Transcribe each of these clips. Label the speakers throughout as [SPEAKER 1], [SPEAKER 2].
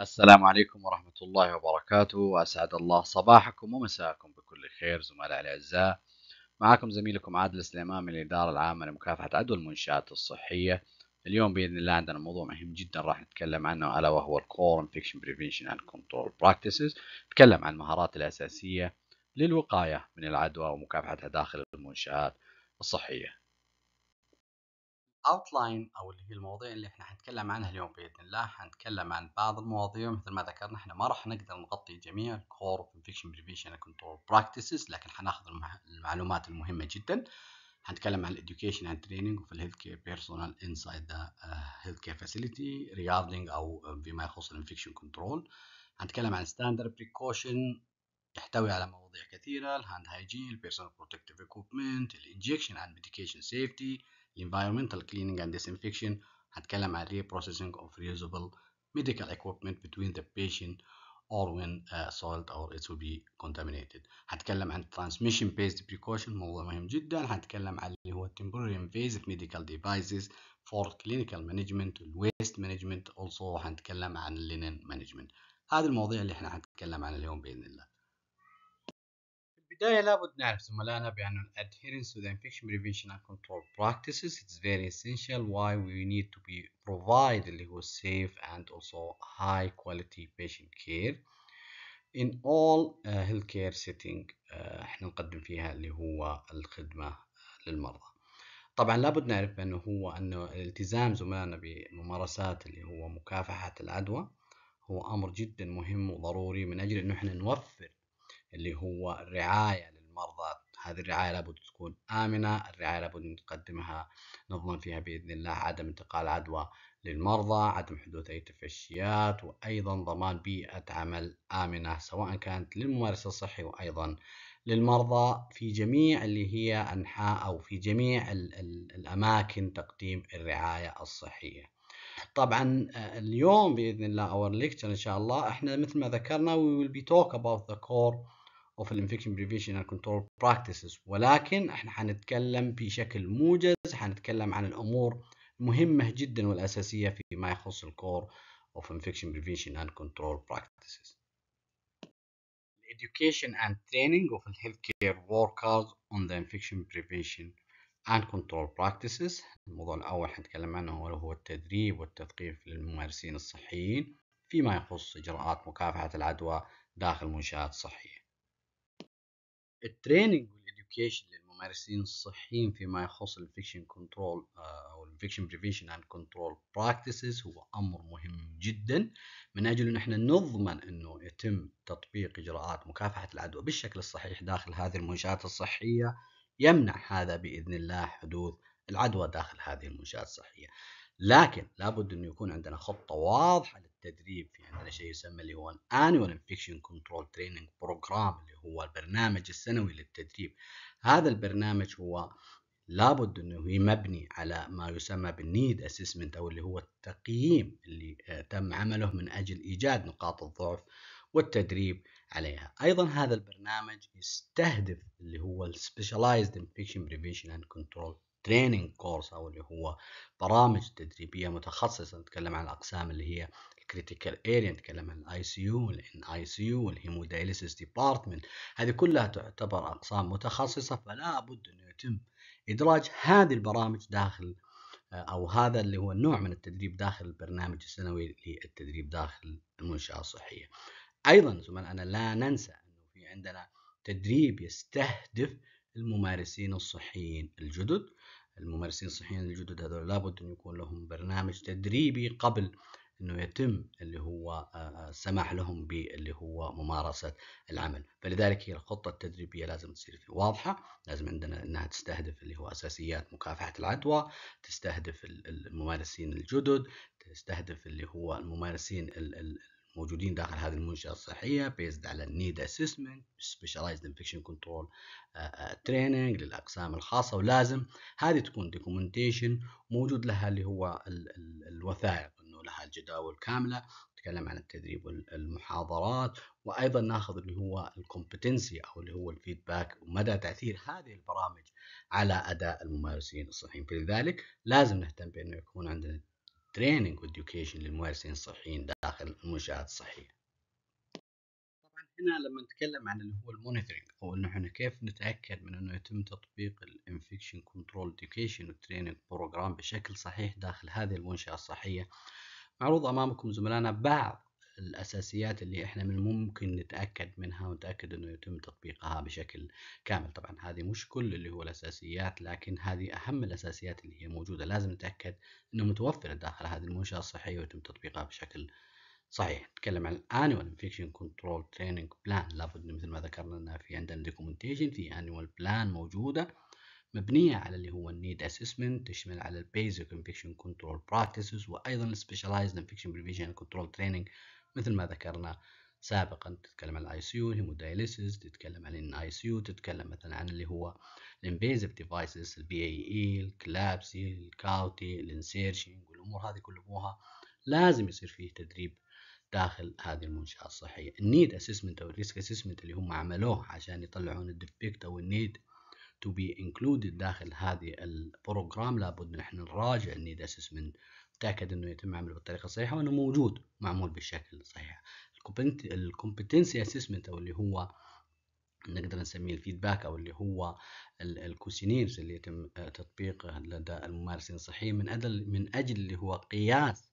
[SPEAKER 1] السلام عليكم ورحمة الله وبركاته وأسعد الله صباحكم ومساءكم بكل خير زملائي الأعزاء معكم زميلكم عادل سليمان من الإدارة العامة لمكافحة عدوى المنشآت الصحية اليوم بإذن الله عندنا موضوع مهم جدا راح نتكلم عنه ألا وهو الكور انفكشن بريفنشن اند كنترول براكتسز نتكلم عن المهارات الأساسية للوقاية من العدوى ومكافحتها داخل المنشآت الصحية الاوتلاين او اللي هي المواضيع اللي احنا هنتكلم عنها اليوم باذن الله هنتكلم عن بعض المواضيع مثل ما ذكرنا احنا ما راح نقدر نغطي جميع الكور اوف انفكشن بريفيشن كنترول براكتسز لكن حناخذ المعلومات المهمه جدا هنتكلم عن الاديوكيشن اند تريننج وفي الهيلث كير بيرسونال انسايد ذا هيلث كير فاسيلتي ريجاردنج او فيما يخص الانفكشن كنترول هنتكلم عن ستاندرد بريكوشن يحتوي على مواضيع كثيرة الهاند هايجين البيرسونال بروتكتيف اكوبمنت الانجكشن اند ميديكيشن سيفتي environmental cleaning and disinfection هتكلم عن reprocessing of reusable medical equipment between the patient or when uh, soiled or it will be contaminated هتكلم عن transmission based precaution موضوع مهم جدا هتكلم عن اللي هو temporary invasive medical devices for clinical management waste management also هنتكلم عن linen management هذا المواضيع اللي احنا هنتكلم عنها اليوم بإذن الله البداية لابد نعرف زملائنا بأن adherence to the infection prevention and control practices it's very essential why we need to be provide اللي هو safe and also high quality patient care in all uh, healthcare setting uh, احنا نقدم فيها اللي هو الخدمة للمرضى طبعا لابد نعرف بأنه هو أنه الالتزام زملائنا بممارسات اللي هو مكافحة العدوى هو أمر جدا مهم وضروري من أجل أنه احنا نوفر اللي هو الرعاية للمرضى هذه الرعاية لابد تكون آمنة الرعاية لابد نقدمها نضمن فيها بإذن الله عدم انتقال عدوى للمرضى عدم حدوث أي تفشيات وأيضا ضمان بيئة عمل آمنة سواء كانت للممارس الصحي وأيضا للمرضى في جميع اللي هي أنحاء أو في جميع الـ الـ الأماكن تقديم الرعاية الصحية طبعا آه، اليوم بإذن الله our lecture إن شاء الله إحنا مثل ما ذكرنا we will be talk about the core of infection prevention and control practices ولكن احنا حنتكلم بشكل موجز حنتكلم عن الامور المهمه جدا والاساسيه فيما يخص الكور of infection prevention and control practices. Education and training of healthcare workers on the infection prevention and control practices. الموضوع الأول حنتكلم عنه هو التدريب والتثقيف للممارسين الصحيين فيما يخص إجراءات مكافحة العدوى داخل منشآت صحية. التريننج والإديوكيشن للممارسين الصحيين فيما يخص الانفكشن كنترول آه، أو الانفكشن بريفنشن أند كنترول براكتسز هو أمر مهم جدا من أجل أن احنا نضمن أنه يتم تطبيق إجراءات مكافحة العدوى بالشكل الصحيح داخل هذه المنشآت الصحية يمنع هذا بإذن الله حدوث العدوى داخل هذه المنشآت الصحية لكن لابد انه يكون عندنا خطه واضحه للتدريب في عندنا شيء يسمى اللي هو الانيوال انفكشن كنترول تريننج بروجرام اللي هو البرنامج السنوي للتدريب هذا البرنامج هو لابد انه مبني على ما يسمى بالنيد اسسمنت او اللي هو التقييم اللي آه، تم عمله من اجل ايجاد نقاط الضعف والتدريب عليها ايضا هذا البرنامج يستهدف اللي هو السبيشاليزد انفكشن بريفنشن اند كنترول تريننج كورس او اللي هو برامج تدريبيه متخصصه نتكلم عن الاقسام اللي هي الكريتيكال اريا نتكلم عن الاي سي يو والان اي سي يو والهيموداليسيس ديبارتمنت هذه كلها تعتبر اقسام متخصصه فلا بد انه يتم ادراج هذه البرامج داخل آه، او هذا اللي هو النوع من التدريب داخل البرنامج السنوي للتدريب داخل المنشاه الصحيه. ايضا زملاء انا لا ننسى انه في عندنا تدريب يستهدف الممارسين الصحيين الجدد الممارسين الصحيين الجدد هذول لابد أن يكون لهم برنامج تدريبي قبل انه يتم اللي هو السماح آه، آه، لهم باللي هو ممارسه العمل، فلذلك هي الخطه التدريبيه لازم تصير واضحه، لازم عندنا انها تستهدف اللي هو اساسيات مكافحه العدوى، تستهدف الممارسين الجدد، تستهدف اللي هو الممارسين موجودين داخل هذه المنشاه الصحيه بيزد على النيد اسسمنت سبيشاليزد انفكشن كنترول تريننج للاقسام الخاصه ولازم هذه تكون دوكيومنتيشن موجود لها اللي هو ال ال الوثائق انه لها الجداول كامله نتكلم عن التدريب والمحاضرات وايضا ناخذ اللي هو الكومبتنسي او اللي هو الفيدباك ومدى تاثير هذه البرامج على اداء الممارسين الصحيين فلذلك لازم نهتم بانه يكون عندنا تريننج واديوكيشن للممارسين الصحيين داخل المنشآت الصحية طبعا هنا لما نتكلم عن اللي هو المونيتورنج او انه احنا كيف نتاكد من انه يتم تطبيق الانفكشن كنترول اديوكيشن والتريننج بروجرام بشكل صحيح داخل هذه المنشاه الصحيه معروض امامكم زملائنا بعض الأساسيات اللي إحنا من الممكن نتأكد منها ونتأكد أنه يتم تطبيقها بشكل كامل طبعا هذه مش كل اللي هو الأساسيات لكن هذه أهم الأساسيات اللي هي موجودة لازم نتأكد أنه متوفرة داخل هذه المنشأة الصحية ويتم تطبيقها بشكل صحيح نتكلم عن الانيوال انفكشن كنترول تريننج بلان لابد مثل ما ذكرنا ان في عندنا دوكيومنتيشن في انيوال بلان موجوده مبنيه على اللي هو النيد اسسمنت تشمل على البيزك انفكشن كنترول براكتسز وايضا السبيشاليزد انفكشن بريفيجن كنترول تريننج مثل ما ذكرنا سابقا تتكلم عن الاي سي يو هيموداياليسيس تتكلم عن الاي سي يو تتكلم مثلا عن اللي هو الانفيزيف ديفايسز البي اي اي الكلابسي الكاوتي الانسيرشنج والامور هذه كلها لازم يصير فيه تدريب داخل هذه المنشاه الصحيه النيد اسسمنت او الريسك اسسمنت اللي هم عملوه عشان يطلعون الديفكت او النيد تو بي انكلودد داخل هذه البروجرام لابد ان احنا نراجع النيد اسسمنت تأكد إنه يتم عمله بالطريقة الصحيحة وإنه موجود معمول بالشكل الصحيح الكومبتنسي اسسمنت أو اللي هو نقدر نسميه الفيدباك او اللي هو الكوسينيرز اللي يتم تطبيقه لدى الممارسين الصحيين من اجل من اجل اللي هو قياس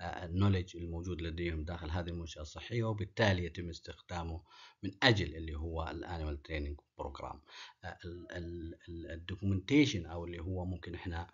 [SPEAKER 1] آه، النولج الموجود لديهم داخل هذه المنشاه الصحيه وبالتالي يتم استخدامه من اجل اللي هو الانيمال تريننج بروجرام الدوكيومنتيشن او اللي هو ممكن احنا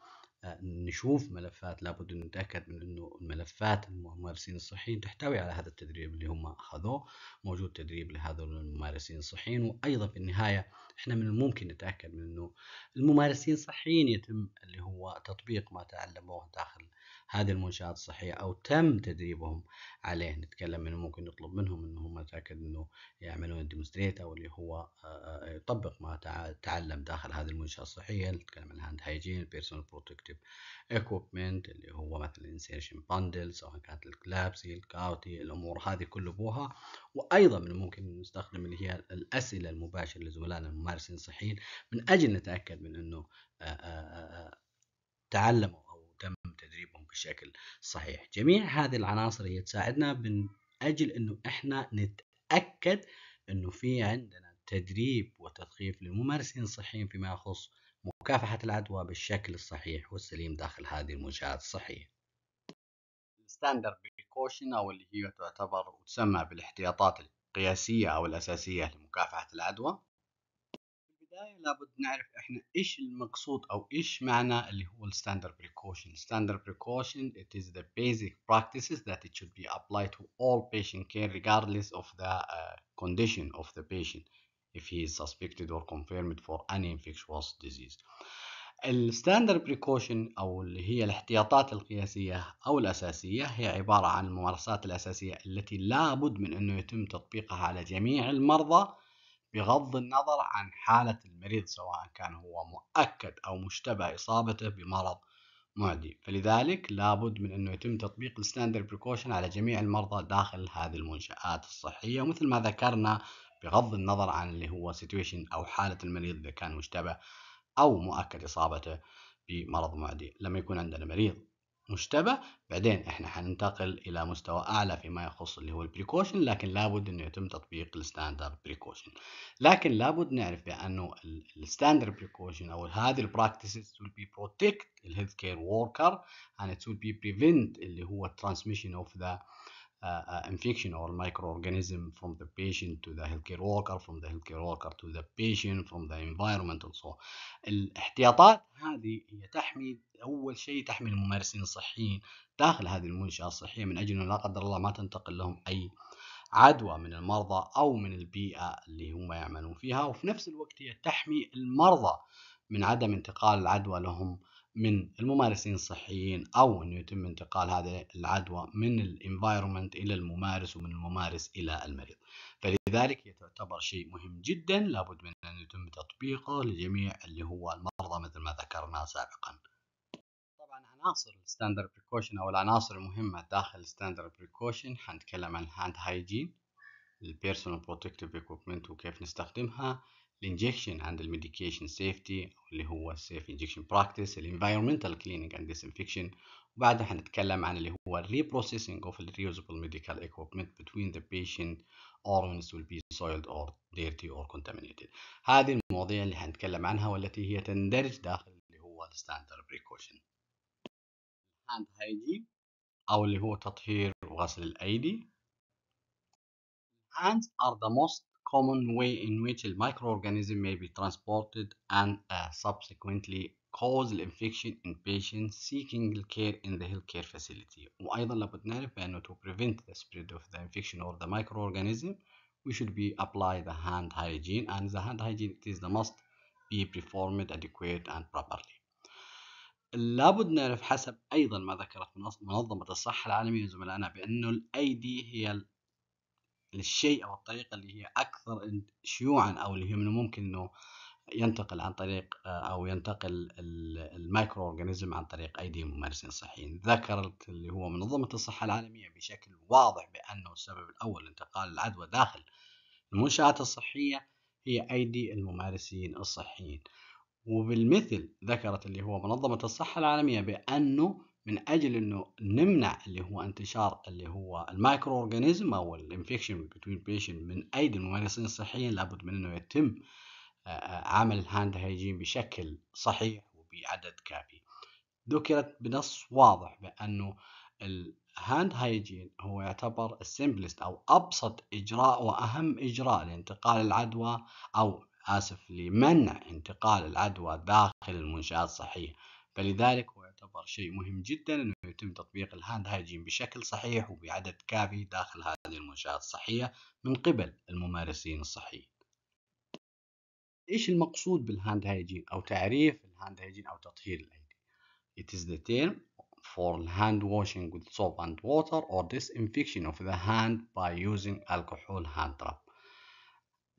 [SPEAKER 1] نشوف ملفات لابد أن نتأكد من أنه الملفات الممارسين الصحيين تحتوي على هذا التدريب اللي هم أخذوه موجود تدريب لهذول الممارسين الصحيين وأيضا في النهاية إحنا من الممكن نتأكد من أنه الممارسين الصحيين يتم اللي هو تطبيق ما تعلموه داخل هذه المنشآت الصحية أو تم تدريبهم عليه نتكلم من ممكن نطلب منهم إنهم نتأكد إنه يعملون الديمونستريت أو اللي هو آه، آه، يطبق ما تعلم داخل هذه المنشأة الصحية نتكلم عن الهاند هايجين بيرسونال بروتكتيف ايكوبمنت اللي هو مثلا انسيرشن باندل سواء كانت الكلابسي الكاوتي الأمور هذه بوها وأيضا من الممكن نستخدم اللي هي الأسئلة المباشرة لزملائنا الممارسين الصحيين من أجل نتأكد من أنه آه، تعلموا بشكل صحيح جميع هذه العناصر هي تساعدنا من أجل أنه إحنا نتأكد أنه في عندنا تدريب وتثقيف للممارسين الصحيين فيما يخص مكافحة العدوى بالشكل الصحيح والسليم داخل هذه المنشآت الصحية الستاندرد بريكوشن أو اللي هي تعتبر وتسمى بالاحتياطات القياسية أو الأساسية لمكافحة العدوى البدايه لابد نعرف احنا ايش المقصود او ايش معنى اللي هو الستاندرد بريكوشن الستاندرد بريكوشن it is the basic practices that it should be applied to all patient care regardless of the uh, condition of the patient if he is suspected or confirmed for any infectious disease الستاندرد بريكوشن او اللي هي الاحتياطات القياسيه او الاساسيه هي عباره عن الممارسات الاساسيه التي لابد من انه يتم تطبيقها على جميع المرضى بغض النظر عن حالة المريض سواء كان هو مؤكد أو مشتبه إصابته بمرض معدي فلذلك لابد من أنه يتم تطبيق الستاندر بريكوشن على جميع المرضى داخل هذه المنشآت الصحية مثل ما ذكرنا بغض النظر عن اللي هو سيتويشن أو حالة المريض إذا كان مشتبه أو مؤكد إصابته بمرض معدي لما يكون عندنا مريض مشتبه بعدين احنا حننتقل الى مستوى اعلى فيما يخص اللي هو البريكوشن لكن لابد انه يتم تطبيق الستاندرد بريكوشن لكن لابد نعرف بانه الستاندرد بريكوشن او هذه البراكتسز will بي بروتكت الهيلث كير وركر اند it بي بريفنت اللي هو الترانسميشن اوف ذا infection or microorganism from the patient to the healthcare worker from the healthcare worker to the patient from the environment also الاحتياطات هذه هي تحمي اول شيء تحمي الممارسين الصحيين داخل هذه المنشاه الصحيه من اجل ان لا قدر الله ما تنتقل لهم اي عدوى من المرضى او من البيئه اللي هم يعملون فيها وفي نفس الوقت هي تحمي المرضى من عدم انتقال العدوى لهم من الممارسين الصحيين او انه يتم انتقال هذه العدوى من الانفايرمنت الى الممارس ومن الممارس الى المريض فلذلك هي تعتبر شيء مهم جدا لابد من ان يتم تطبيقه لجميع اللي هو المرضى مثل ما ذكرنا سابقا طبعا عناصر الستاندرد بريكوشن او العناصر المهمه داخل الستاندرد بريكوشن حنتكلم عن هاند هايجين البيرسونال بروتكتيف ايكوبمنت وكيف نستخدمها الانجكشن عند الميديكيشن سيفتي اللي هو السيف انجكشن براكتس الانفايرمنتال كليننج اند ديسانفكشن وبعدها حنتكلم عن اللي هو الريبروسيسنج اوف الريوزبل ميديكال ايكويبمنت بتوين ذا بيشنت organs will be soiled or dirty or contaminated هذه المواضيع اللي حنتكلم عنها والتي هي تندرج داخل اللي هو standard بريكوشن هاند هايجين أو اللي هو تطهير وغسل الأيدي hands are the most common way in which a microorganism may be transported and uh, subsequently cause infection in patients seeking care in the healthcare facility وأيضا لابد نعرف بأنه to prevent the spread of the infection or the microorganism we should be apply the hand hygiene and the hand hygiene it is the must be performed adequate and properly لابد نعرف حسب أيضا ما ذكرت منظمة الصحة العالمية زملائنا بأنه الأيدي هي للشيء او الطريقه اللي هي اكثر شيوعا او اللي هي من الممكن انه ينتقل عن طريق آه، او ينتقل المايكرو اورجانيزم عن طريق ايدي الممارسين الصحيين ذكرت اللي هو منظمه الصحه العالميه بشكل واضح بانه السبب الاول لانتقال العدوى داخل المنشات الصحيه هي ايدي الممارسين الصحيين وبالمثل ذكرت اللي هو منظمه الصحه العالميه بانه من اجل انه نمنع اللي هو انتشار اللي هو المايكرو اورجانيزم او الانفكشن بتوين بيشنت من ايدي الممارسين الصحيين لابد من انه يتم عمل الهاند هايجين بشكل صحيح وبعدد كافي ذكرت بنص واضح بانه الهاند هايجين هو يعتبر السمبلست او ابسط اجراء واهم اجراء لانتقال العدوى او اسف لمنع انتقال العدوى داخل المنشات الصحيه فلذلك هو يعتبر شيء مهم جدا أنه يتم تطبيق الهاند هايجين بشكل صحيح وبعدد كافي داخل هذه المنشآت الصحية من قبل الممارسين الصحيين إيش المقصود بالهاند هايجين أو تعريف الهاند هايجين أو تطهير الأيدي It is the term for hand washing with soap and water or disinfection of the hand by using alcohol hand rub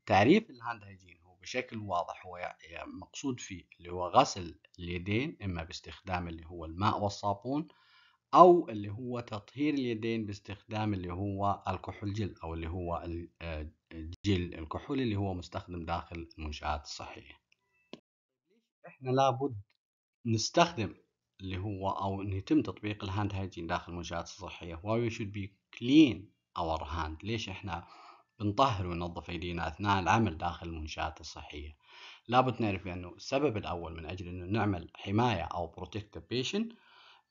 [SPEAKER 1] تعريف الهاند هايجين بشكل واضح هو يعني مقصود فيه اللي هو غسل اليدين إما باستخدام اللي هو الماء والصابون أو اللي هو تطهير اليدين باستخدام اللي هو الكحول جل أو اللي هو الجل آه، الكحولي اللي هو مستخدم داخل المنشآت الصحية إحنا لابد نستخدم اللي هو أو أن يتم تطبيق الهاند هايجين داخل المنشآت الصحية why we should be clean our hand ليش إحنا بنطهر وننظف ايدينا اثناء العمل داخل المنشات الصحيه لابد نعرف بانه السبب الاول من اجل انه نعمل حمايه او بروتكت بيشنت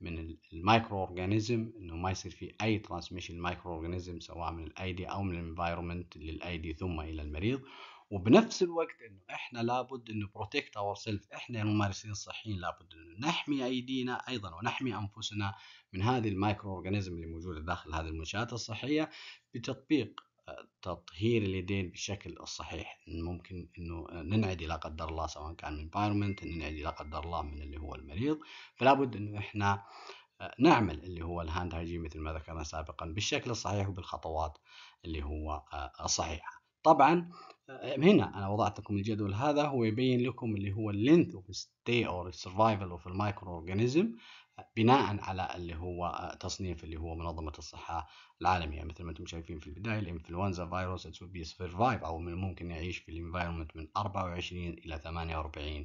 [SPEAKER 1] من المايكرو اورجانيزم انه ما يصير في اي ترانسميشن مايكرو اورجانيزم سواء من الايدي او من الانفايرمنت للايدي ثم الى المريض وبنفس الوقت انه احنا لابد انه بروتكت اور سيلف احنا الممارسين الصحيين لابد انه نحمي ايدينا ايضا ونحمي انفسنا من هذه المايكرو اورجانيزم اللي موجوده داخل هذه المنشات الصحيه بتطبيق تطهير اليدين بالشكل الصحيح ممكن انه ننعدي لا قدر الله سواء كان من انفايرمنت ننعدي لا قدر الله من اللي هو المريض فلا بد انه احنا آه، نعمل اللي هو الهاند هايجين مثل ما ذكرنا سابقا بالشكل الصحيح وبالخطوات اللي هو الصحيحه آه، طبعا آه، هنا انا وضعت لكم الجدول هذا هو يبين لكم اللي هو اللينث اوف ستي اور سرفايفل اوف المايكرو اورجانيزم بناء على اللي هو آه، تصنيف اللي هو منظمة الصحة العالمية مثل ما انتم شايفين في البداية الانفلونزا فيروس بي سرفايف او من الممكن يعيش في الانفايرمنت من 24 الى 48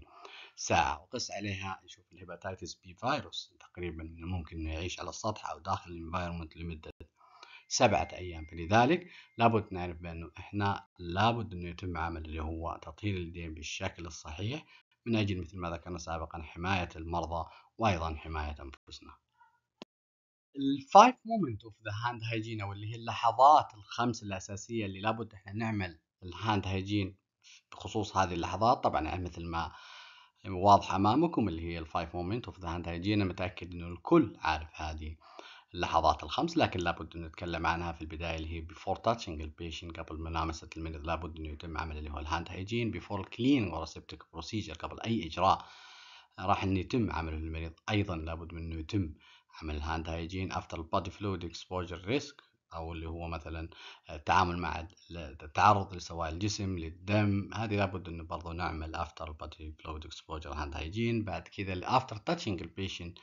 [SPEAKER 1] ساعة وقس عليها نشوف الهيباتيتس بي فيروس تقريبا من الممكن انه يعيش على السطح او داخل الانفايرمنت لمدة سبعة أيام فلذلك لابد نعرف بأنه إحنا لابد أنه يتم عمل اللي هو تطهير اليدين بالشكل الصحيح من أجل مثل ما ذكرنا سابقا حماية المرضى وأيضا حماية أنفسنا الفايف مومنت اوف ذا هاند هايجين او اللي هي اللحظات الخمس الاساسيه اللي لابد احنا نعمل الهاند هايجين بخصوص هذه اللحظات طبعا يعني مثل ما واضح امامكم اللي هي الفايف مومنت اوف ذا هاند هايجين انا متاكد انه الكل عارف هذه اللحظات الخمس لكن لابد ان نتكلم عنها في البدايه اللي هي بيفور تاتشنج البيشن قبل ملامسه المريض لابد انه يتم عمل اللي هو الهاند هايجين بيفور كلين وريسبتك بروسيجر قبل اي اجراء راح انه يتم عمله المريض ايضا لابد من انه يتم عمل الهاند هايجين افتر البادي فلويد اكسبوجر ريسك او اللي هو مثلا التعامل آه، مع التعرض لسوائل الجسم للدم هذه لابد انه برضه نعمل افتر بادي فلويد اكسبوجر هاند هايجين بعد كذا الافتر تاتشنج البيشنت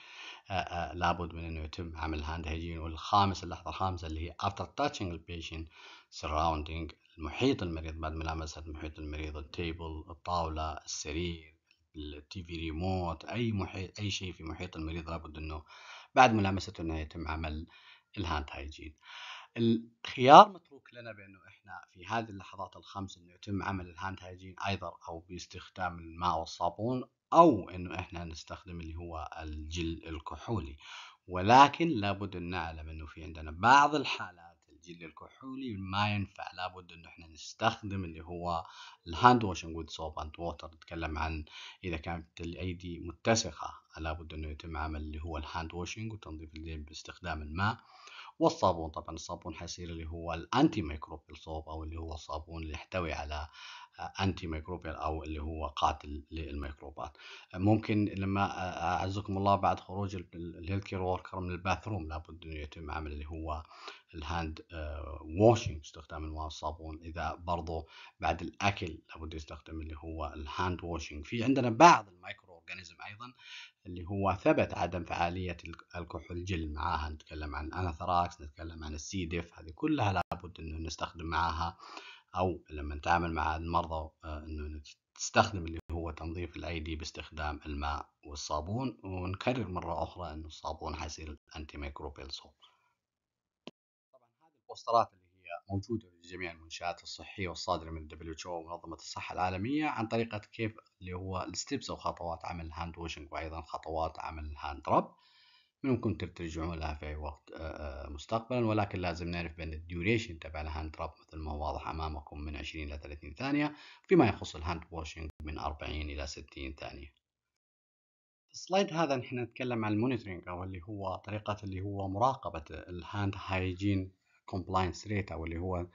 [SPEAKER 1] لابد من انه يتم عمل الهاند هايجين والخامس اللحظه الخامسه اللي هي افتر تاتشنج البيشنت سراوندينج المحيط المريض بعد ما لامست محيط المريض التيبل الطاوله السرير التي في ريموت اي محيط اي شيء في محيط المريض لابد انه بعد ملامسته انه يتم عمل الهاند هايجين الخيار متروك لنا بانه احنا في هذه اللحظات الخمس انه يتم عمل الهاند هايجين ايضا او باستخدام الماء والصابون او انه احنا نستخدم اللي هو الجل الكحولي ولكن لابد ان نعلم انه في عندنا بعض الحالات التسجيل الكحولي ما ينفع لابد انه احنا نستخدم اللي هو الهاند واشنج وذ صوب اند ووتر نتكلم عن اذا كانت الايدي متسخه لابد انه يتم عمل اللي هو الهاند واشنج وتنظيف اليدين باستخدام الماء والصابون طبعا الصابون حيصير اللي هو الانتي ميكروبيال صوب او اللي هو الصابون اللي يحتوي على آه، انتي ميكروبيال او اللي هو قاتل للميكروبات ممكن لما آه، آه، اعزكم الله بعد خروج الهيلث كير وركر من الباثروم لابد انه يتم عمل اللي هو الهاند واشنج استخدام انواع الصابون اذا برضه بعد الاكل لابد يستخدم اللي هو الهاند واشنج في عندنا بعض الميكرو اورجانيزم ايضا اللي هو ثبت عدم فعاليه الكحول الجل معاها نتكلم عن الاناثراكس نتكلم عن السيدف هذه كلها لابد انه نستخدم معاها او لما نتعامل مع المرضى آه، انه تستخدم اللي هو تنظيف الايدي باستخدام الماء والصابون ونكرر مره اخرى انه الصابون حيصير انتي ميكروبيل صوب طبعا هذه البوسترات اللي موجوده في جميع المنشات الصحيه والصادره من WHO ومنظمه الصحه العالميه عن طريقه كيف اللي هو الستبس او خطوات عمل الهاند ووشنج وايضا خطوات عمل الهاند رب ممكن ترجعون لها في اي وقت آه، آه، مستقبلا ولكن لازم نعرف بان الديوريشن تبع الهاند راب مثل ما هو واضح امامكم من 20 الى 30 ثانيه فيما يخص الهاند ووشنج من 40 الى 60 ثانيه السلايد هذا نحن نتكلم عن المونيتورينج او اللي هو طريقه اللي هو مراقبه الهاند هايجين كومبلاينس ريت او اللي هو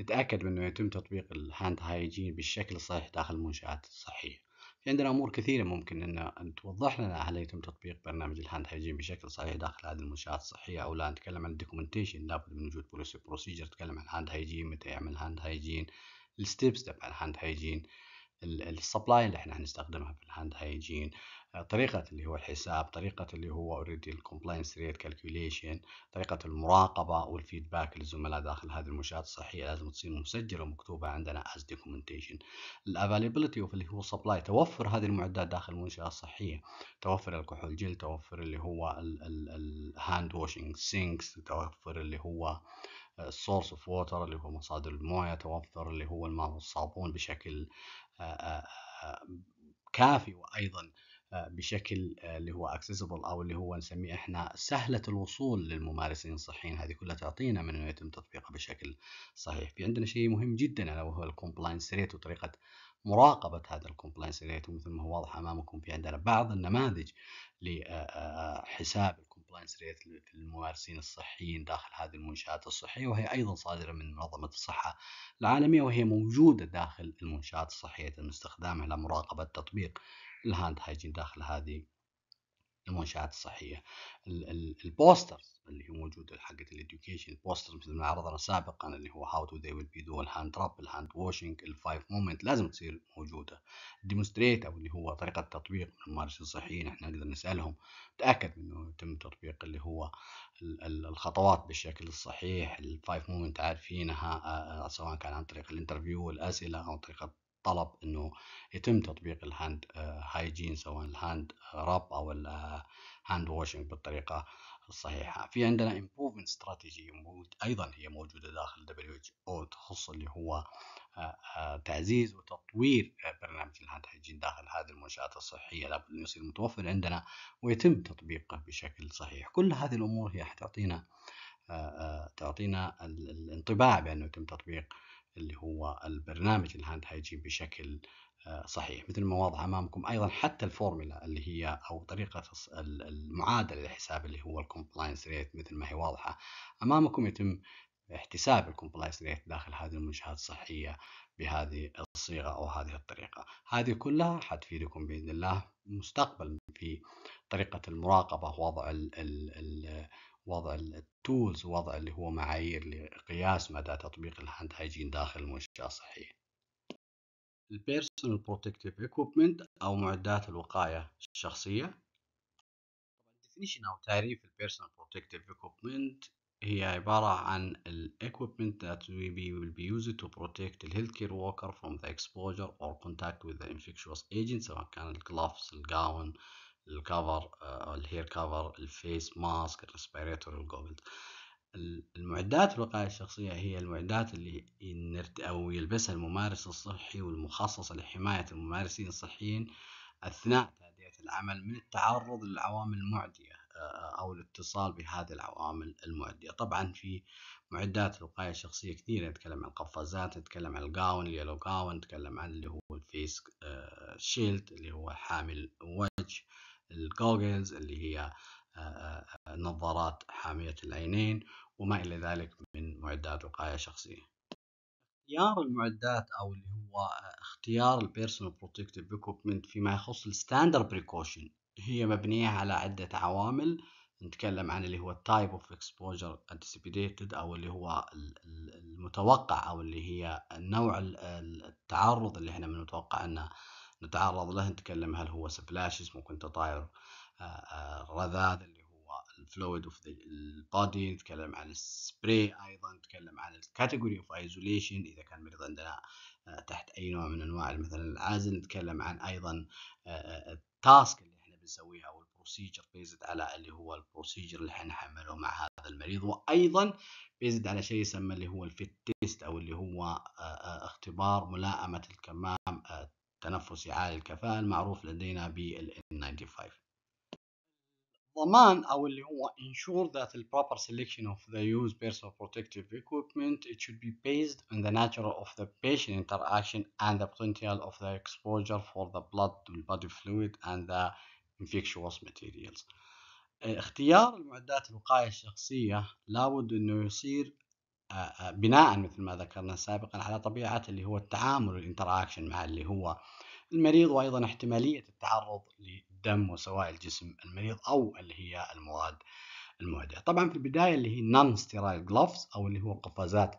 [SPEAKER 1] نتاكد انه يتم تطبيق الهاند هايجين بالشكل الصحيح داخل المنشات الصحيه في عندنا امور كثيره ممكن ان, توضح لنا هل يتم تطبيق برنامج الهاند هايجين بشكل صحيح داخل هذه المنشات الصحيه او لا نتكلم عن الدوكيومنتيشن لابد من وجود بوليسي بروسيجر نتكلم عن الهاند هايجين متى يعمل الهاند هايجين الستبس تبع الهاند هايجين السبلاي اللي احنا هنستخدمها في الهاند آه، هايجين طريقة اللي هو الحساب طريقة اللي هو اوريدي الكومبلاينس ريت كالكوليشن طريقة المراقبة والفيدباك للزملاء داخل هذه المنشآت الصحية لازم تصير مسجلة ومكتوبة عندنا از دوكيومنتيشن الافاليبيليتي اوف اللي هو سبلاي توفر هذه المعدات داخل المنشأة الصحية توفر الكحول جل توفر اللي هو الهاند واشنج سينكس توفر اللي هو السورس اوف ووتر اللي هو مصادر المويه توفر اللي هو الماء والصابون بشكل آه، آه، آه، كافي وايضا بشكل اللي هو اكسسبل او اللي هو نسميه احنا سهله الوصول للممارسين الصحيين هذه كلها تعطينا من انه يتم تطبيقها بشكل صحيح في عندنا شيء مهم جدا وهو الكومبلاينس ريت وطريقه مراقبه هذا الكومبلاينس يتم ومثل ما هو واضح امامكم في عندنا بعض النماذج لحساب الكومبلاينس ريت للممارسين الصحيين داخل هذه المنشات الصحيه وهي ايضا صادره من منظمه الصحه العالميه وهي موجوده داخل المنشات الصحيه تم استخدامها لمراقبه تطبيق الهاند هايجين داخل هذه المنشآت الصحية البوسترز اللي هي موجودة حقة الإديوكيشن البوسترز مثل ما عرضنا سابقا اللي هو هاو تو ذي ويل بي دو الهاند راب الهاند واشنج الفايف مومنت لازم تصير موجودة الديمونستريت أو اللي هو طريقة تطبيق الممارسين الصحيين احنا نقدر نسألهم نتأكد إنه يتم تطبيق اللي هو الخطوات بالشكل الصحيح الفايف مومنت عارفينها سواء كان عن طريق الانترفيو والأسئلة أو طريقة طلب انه يتم تطبيق الهاند آه، هايجين سواء الهاند راب او الهاند آه، واشنج بالطريقه الصحيحه في عندنا امبروفمنت استراتيجي ايضا هي موجوده داخل دبليو اتش او تخص اللي هو آه، تعزيز وتطوير برنامج الهاند هايجين داخل هذه المنشآت الصحية لابد انه يصير متوفر عندنا ويتم تطبيقه بشكل صحيح كل هذه الأمور هي حتعطينا تعطينا الانطباع بأنه يتم تطبيق اللي هو البرنامج الهاند هايجين بشكل آه، صحيح مثل ما واضح امامكم ايضا حتى الفورمولا اللي هي او طريقه المعادله للحساب اللي هو الكومبلاينس ريت مثل ما هي واضحه امامكم يتم احتساب الكومبلاينس ريت داخل هذه المنشآت الصحيه بهذه الصيغه او هذه الطريقه هذه كلها حتفيدكم باذن الله مستقبلا في طريقه المراقبه ووضع ال ال وضع التولز وضع اللي هو معايير لقياس مدى تطبيق الهاند هايجين داخل المنشأة الصحية البيرسونال بروتكتيف equipment أو معدات الوقاية الشخصية definition أو تعريف البيرسونال بروتكتيف equipment هي عبارة عن الـ equipment that we will be used to protect the healthcare worker from the exposure or contact with the infectious agent سواء كان الجلافز الجاون الكفر الهير كفر الفيس ماسك الريسبيريتور والجوجل المعدات الوقاية الشخصية هي المعدات اللي ينرت أو يلبسها الممارس الصحي والمخصصة لحماية الممارسين الصحيين أثناء تأدية العمل من التعرض للعوامل المعدية آه، آه، أو الاتصال بهذه العوامل المعدية طبعا في معدات الوقاية الشخصية كثيرة نتكلم عن القفازات نتكلم عن الجاون اليلو قاون نتكلم عن اللي هو الفيس شيلد آه، اللي هو حامل وجه الجوجلز اللي هي نظارات حامية العينين وما إلى ذلك من معدات وقاية شخصية اختيار المعدات أو اللي هو اختيار البيرسونال بروتكتيف equipment فيما يخص الستاندر بريكوشن هي مبنية على عدة عوامل نتكلم عن اللي هو التايب اوف اكسبوجر anticipated او اللي هو المتوقع او اللي هي نوع التعرض اللي احنا من المتوقع انه نتعرض له نتكلم هل هو سبلاشز ممكن تطاير آه، آه، رذاذ اللي هو الفلويد اوف ذا البادي نتكلم عن السبراي ايضا نتكلم عن الكاتيجوري اوف ايزوليشن اذا كان المريض عندنا آه، تحت اي نوع من انواع مثلا العازل نتكلم عن ايضا التاسك اللي احنا بنسويها او البروسيجر بيزد على اللي هو البروسيجر اللي احنا نحمله مع هذا المريض وايضا بيزد على شيء يسمى اللي هو الفيت تيست او اللي هو اختبار ملائمه الكمام التنفسي عالي الكفاءة المعروف لدينا بال N95 ضمان أو اللي هو ensure that the proper selection of the used personal protective equipment it should be based on the nature of the patient interaction and the potential of the exposure for the blood, the body fluid and the infectious materials. اختيار المعدات الوقاية الشخصية لابد أنه يصير بناء مثل ما ذكرنا سابقا على طبيعة اللي هو التعامل الانتراكشن مع اللي هو المريض وأيضا احتمالية التعرض للدم وسوائل جسم المريض أو اللي هي المواد المهدئة طبعا في البداية اللي هي نون ستيرايل جلوفز أو اللي هو القفازات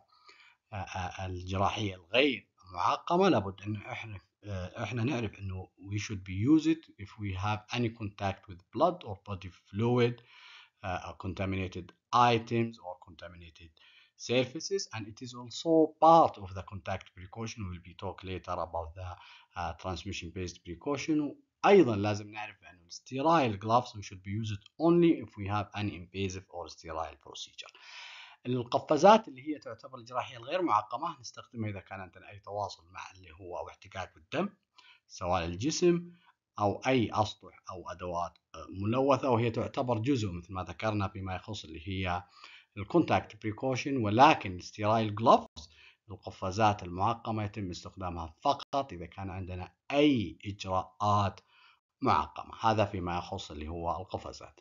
[SPEAKER 1] الجراحية الغير معقمة لابد أن احنا احنا نعرف انه we should be use it if we have any contact with blood or body fluid uh, contaminated items or contaminated uh, surfaces and it is also part of the contact precaution we will be talk later about the uh, transmission based precaution ايضا لازم نعرف ان sterile gloves we should be used only if we have an invasive or sterile procedure القفازات اللي هي تعتبر الجراحيه الغير معقمه نستخدمها اذا كان عندنا اي تواصل مع اللي هو او احتكاك بالدم سواء الجسم او اي اسطح او ادوات ملوثه وهي تعتبر جزء مثل ما ذكرنا فيما يخص اللي هي الكونتاكت بريكوشن ولكن الستيرايل جلوفز القفازات المعقمة يتم استخدامها فقط إذا كان عندنا أي إجراءات معقمة هذا فيما يخص اللي هو القفازات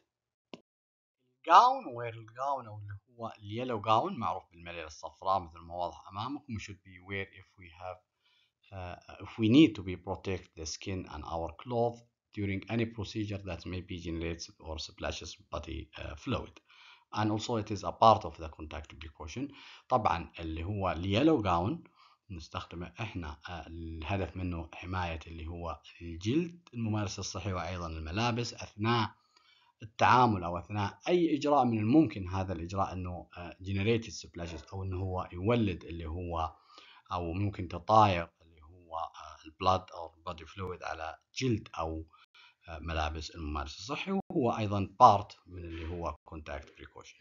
[SPEAKER 1] الجاون وير الجاون أو اللي هو اليلو جاون معروف بالملاية الصفراء مثل ما واضح أمامكم should be wear if we have uh, if we need to be protect the skin and our cloth during any procedure that may be generated or splashes body uh, fluid and also it is a part of the contact precaution طبعا اللي هو اليلو جاون نستخدمه احنا آه، الهدف منه حماية اللي هو الجلد الممارسة الصحية وأيضا الملابس أثناء التعامل أو أثناء أي إجراء من الممكن هذا الإجراء أنه آه، generated splashes أو أنه هو يولد اللي هو أو ممكن تطاير اللي هو آه، البلاد أو body fluid على جلد أو ملابس الممارس الصحي وهو ايضا بارت من اللي هو كونتاكت بريكوشن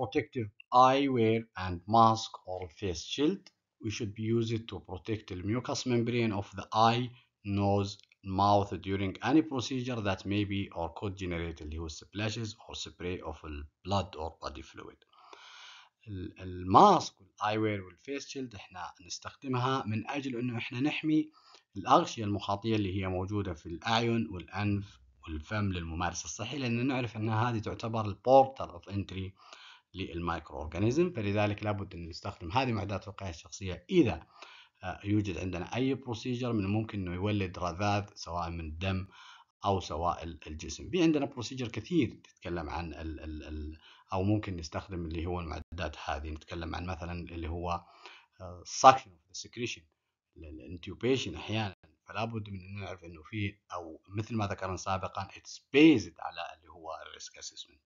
[SPEAKER 1] protective eyewear and mask or face shield we should be use it to protect the mucous membrane of the eye nose mouth during any procedure that may be or could generate اللي هو splashes or spray of blood or body fluid الماسك eyewear وير والفيس شيلد احنا نستخدمها من اجل انه احنا نحمي الأغشية المخاطية اللي هي موجودة في الأعين والأنف والفم للممارس الصحي لأن نعرف أن هذه تعتبر البورتال أوف إنتري للمايكرو أورجانيزم فلذلك لابد أن نستخدم هذه معدات الوقاية الشخصية إذا آه، يوجد عندنا أي بروسيجر من الممكن أنه يولد رذاذ سواء من الدم أو سوائل الجسم في عندنا بروسيجر كثير تتكلم عن الـ الـ الـ أو ممكن نستخدم اللي هو المعدات هذه نتكلم عن مثلا اللي هو آه، suction secretion الانتيوبيشن احيانا فلا بد من ان نعرف انه في او مثل ما ذكرنا سابقا اتس بيزد على اللي هو الريسك اسسمنت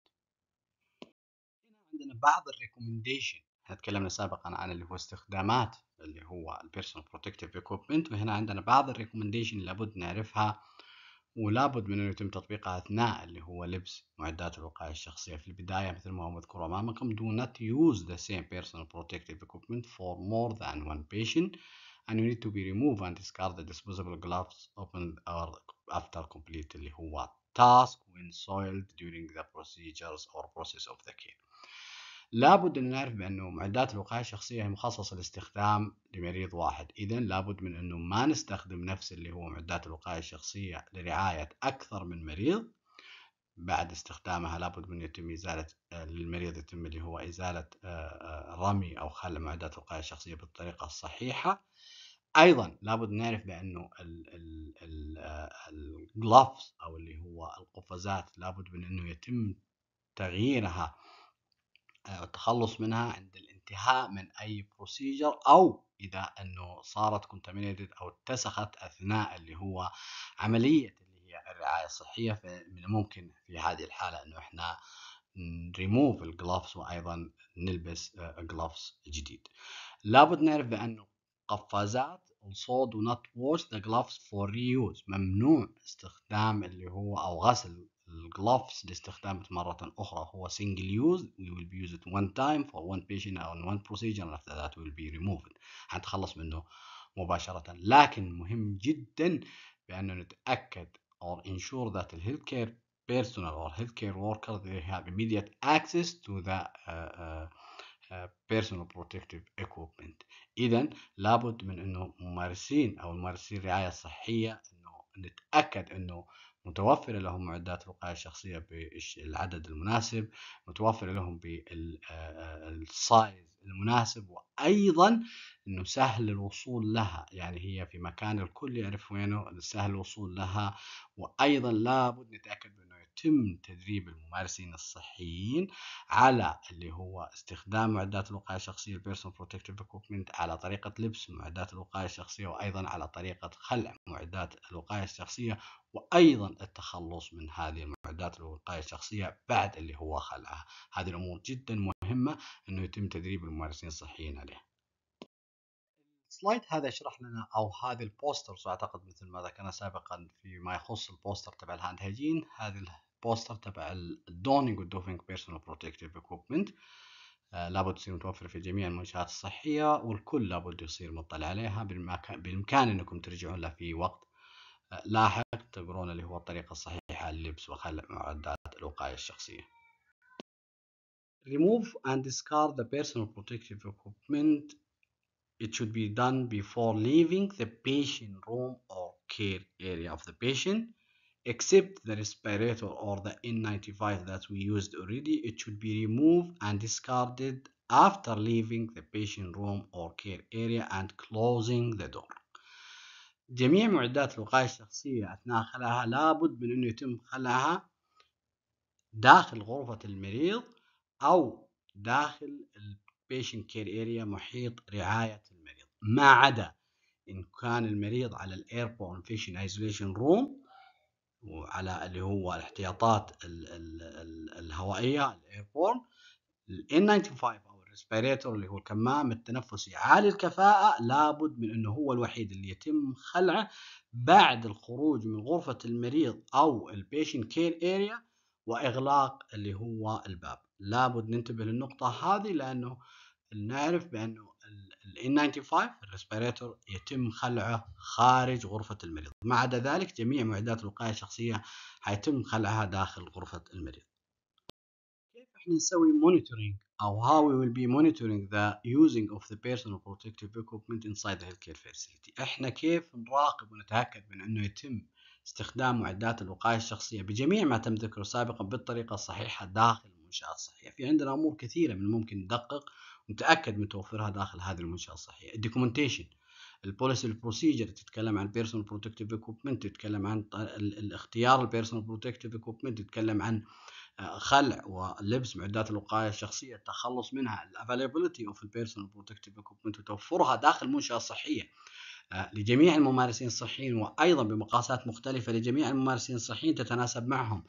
[SPEAKER 1] عندنا بعض الريكومنديشن احنا تكلمنا سابقا عن اللي هو استخدامات اللي هو البيرسونال بروتكتيف ايكوبمنت وهنا عندنا بعض الريكومنديشن لابد نعرفها ولابد من انه يتم تطبيقها اثناء اللي هو لبس معدات الوقايه الشخصيه في البدايه مثل ما هو مذكور امامكم do not use the same personal protective equipment for more than one patient and you need to be remove and discard the disposable gloves open or after complete اللي هو task when soiled during the procedures or process of the care لابد ان نعرف بانه معدات الوقايه الشخصيه هي مخصصه للاستخدام لمريض واحد اذا لابد من انه ما نستخدم نفس اللي هو معدات الوقايه الشخصيه لرعايه اكثر من مريض بعد استخدامها لابد من يتم إزالة للمريض يتم اللي هو إزالة آه، آه، رمي أو خل معدات الوقاية الشخصية بالطريقة الصحيحة ايضا لابد نعرف بانه الجلوفز او اللي هو القفازات لابد من انه يتم تغييرها آه، التخلص منها عند الانتهاء من اي بروسيجر او اذا انه صارت كونتامينيتد او اتسخت اثناء اللي هو عمليه اللي هي الرعايه الصحيه فمن الممكن في هذه الحاله انه احنا نريموف الجلوفز وايضا نلبس جلوفز آه، جديد لابد نعرف بانه قفازات الصود ونوت ووش ذا جلافز فور ريوز ممنوع استخدام اللي هو او غسل الجلافز لاستخدامه مرة أخرى هو single use we will be used one time for one patient or one procedure and after that will be removed هنتخلص منه مباشرة لكن مهم جدا بأنه نتأكد or ensure that the healthcare personnel or healthcare workers they have immediate access to the uh, uh, بيرسونال آه، بروتكتيف equipment اذا لابد من انه ممارسين او ممارسين الرعايه الصحيه انه نتاكد انه متوفرة لهم معدات الوقاية الشخصية بالعدد المناسب متوفرة لهم بالسايز آه، آه، المناسب وأيضا أنه سهل الوصول لها يعني هي في مكان الكل يعرف وينه سهل الوصول لها وأيضا لابد نتأكد يتم تدريب الممارسين الصحيين على اللي هو استخدام معدات الوقاية الشخصية البيرسون بروتكتيف اكوبمنت على طريقة لبس معدات الوقاية الشخصية وأيضا على طريقة خلع معدات الوقاية الشخصية وأيضا التخلص من هذه المعدات الوقاية الشخصية بعد اللي هو خلعها هذه الأمور جدا مهمة أنه يتم تدريب الممارسين الصحيين عليها السلايد هذا يشرح لنا او هذه البوستر اعتقد مثل ما ذكرنا سابقا فيما يخص البوستر تبع الهاند هايجين هذه البوستر تبع الدونينج والدوفينج بيرسونال بروتكتيف اكوبمنت لابد تصير متوفرة في جميع المنشآت الصحية والكل لابد يصير مطلع عليها بالإمكان أنكم ترجعون لها في وقت آه، لاحق تقرون اللي هو الطريقة الصحيحة للبس وخلع معدات الوقاية الشخصية. Remove and discard the personal protective equipment. It should be done before leaving the patient room or care area of the patient. except the respirator or the N95 that we used already, it should be removed and discarded after leaving the patient room or care area and closing the door. جميع معدات الوقاية الشخصية أثناء خلعها لابد من أن يتم خلعها داخل غرفة المريض أو داخل patient care area محيط رعاية المريض ما عدا إن كان المريض على airborne infection isolation room وعلى اللي هو الاحتياطات الـ الـ الـ الهوائيه الايربورن الان 95 او الريسبيريتور اللي هو الكمام التنفسي عالي الكفاءه لابد من انه هو الوحيد اللي يتم خلعه بعد الخروج من غرفه المريض او البيشن كير اريا واغلاق اللي هو الباب لابد ننتبه للنقطه هذه لانه نعرف بانه ال N95 الريسبيريتور يتم خلعه خارج غرفة المريض ما عدا ذلك جميع معدات الوقاية الشخصية حيتم خلعها داخل غرفة المريض كيف احنا نسوي مونيتورينج أو how we will be monitoring the using of the personal protective equipment inside the healthcare facility احنا كيف نراقب ونتأكد من أنه يتم استخدام معدات الوقاية الشخصية بجميع ما تم ذكره سابقا بالطريقة الصحيحة داخل المنشأة الصحية في عندنا أمور كثيرة من الممكن ندقق متاكد متوفرها داخل هذه المنشاه الصحيه الدوكيومنتيشن البوليسي البروسيجر تتكلم عن بيرسونال بروتكتيف اكوبمنت تتكلم عن الاختيار البيرسونال بروتكتيف اكوبمنت تتكلم عن آه، خلع ولبس معدات الوقايه الشخصيه التخلص منها الافيلابيلتي اوف البيرسونال بروتكتيف اكوبمنت وتوفرها داخل المنشاه الصحيه لجميع الممارسين الصحيين وأيضا بمقاسات مختلفة لجميع الممارسين الصحيين تتناسب معهم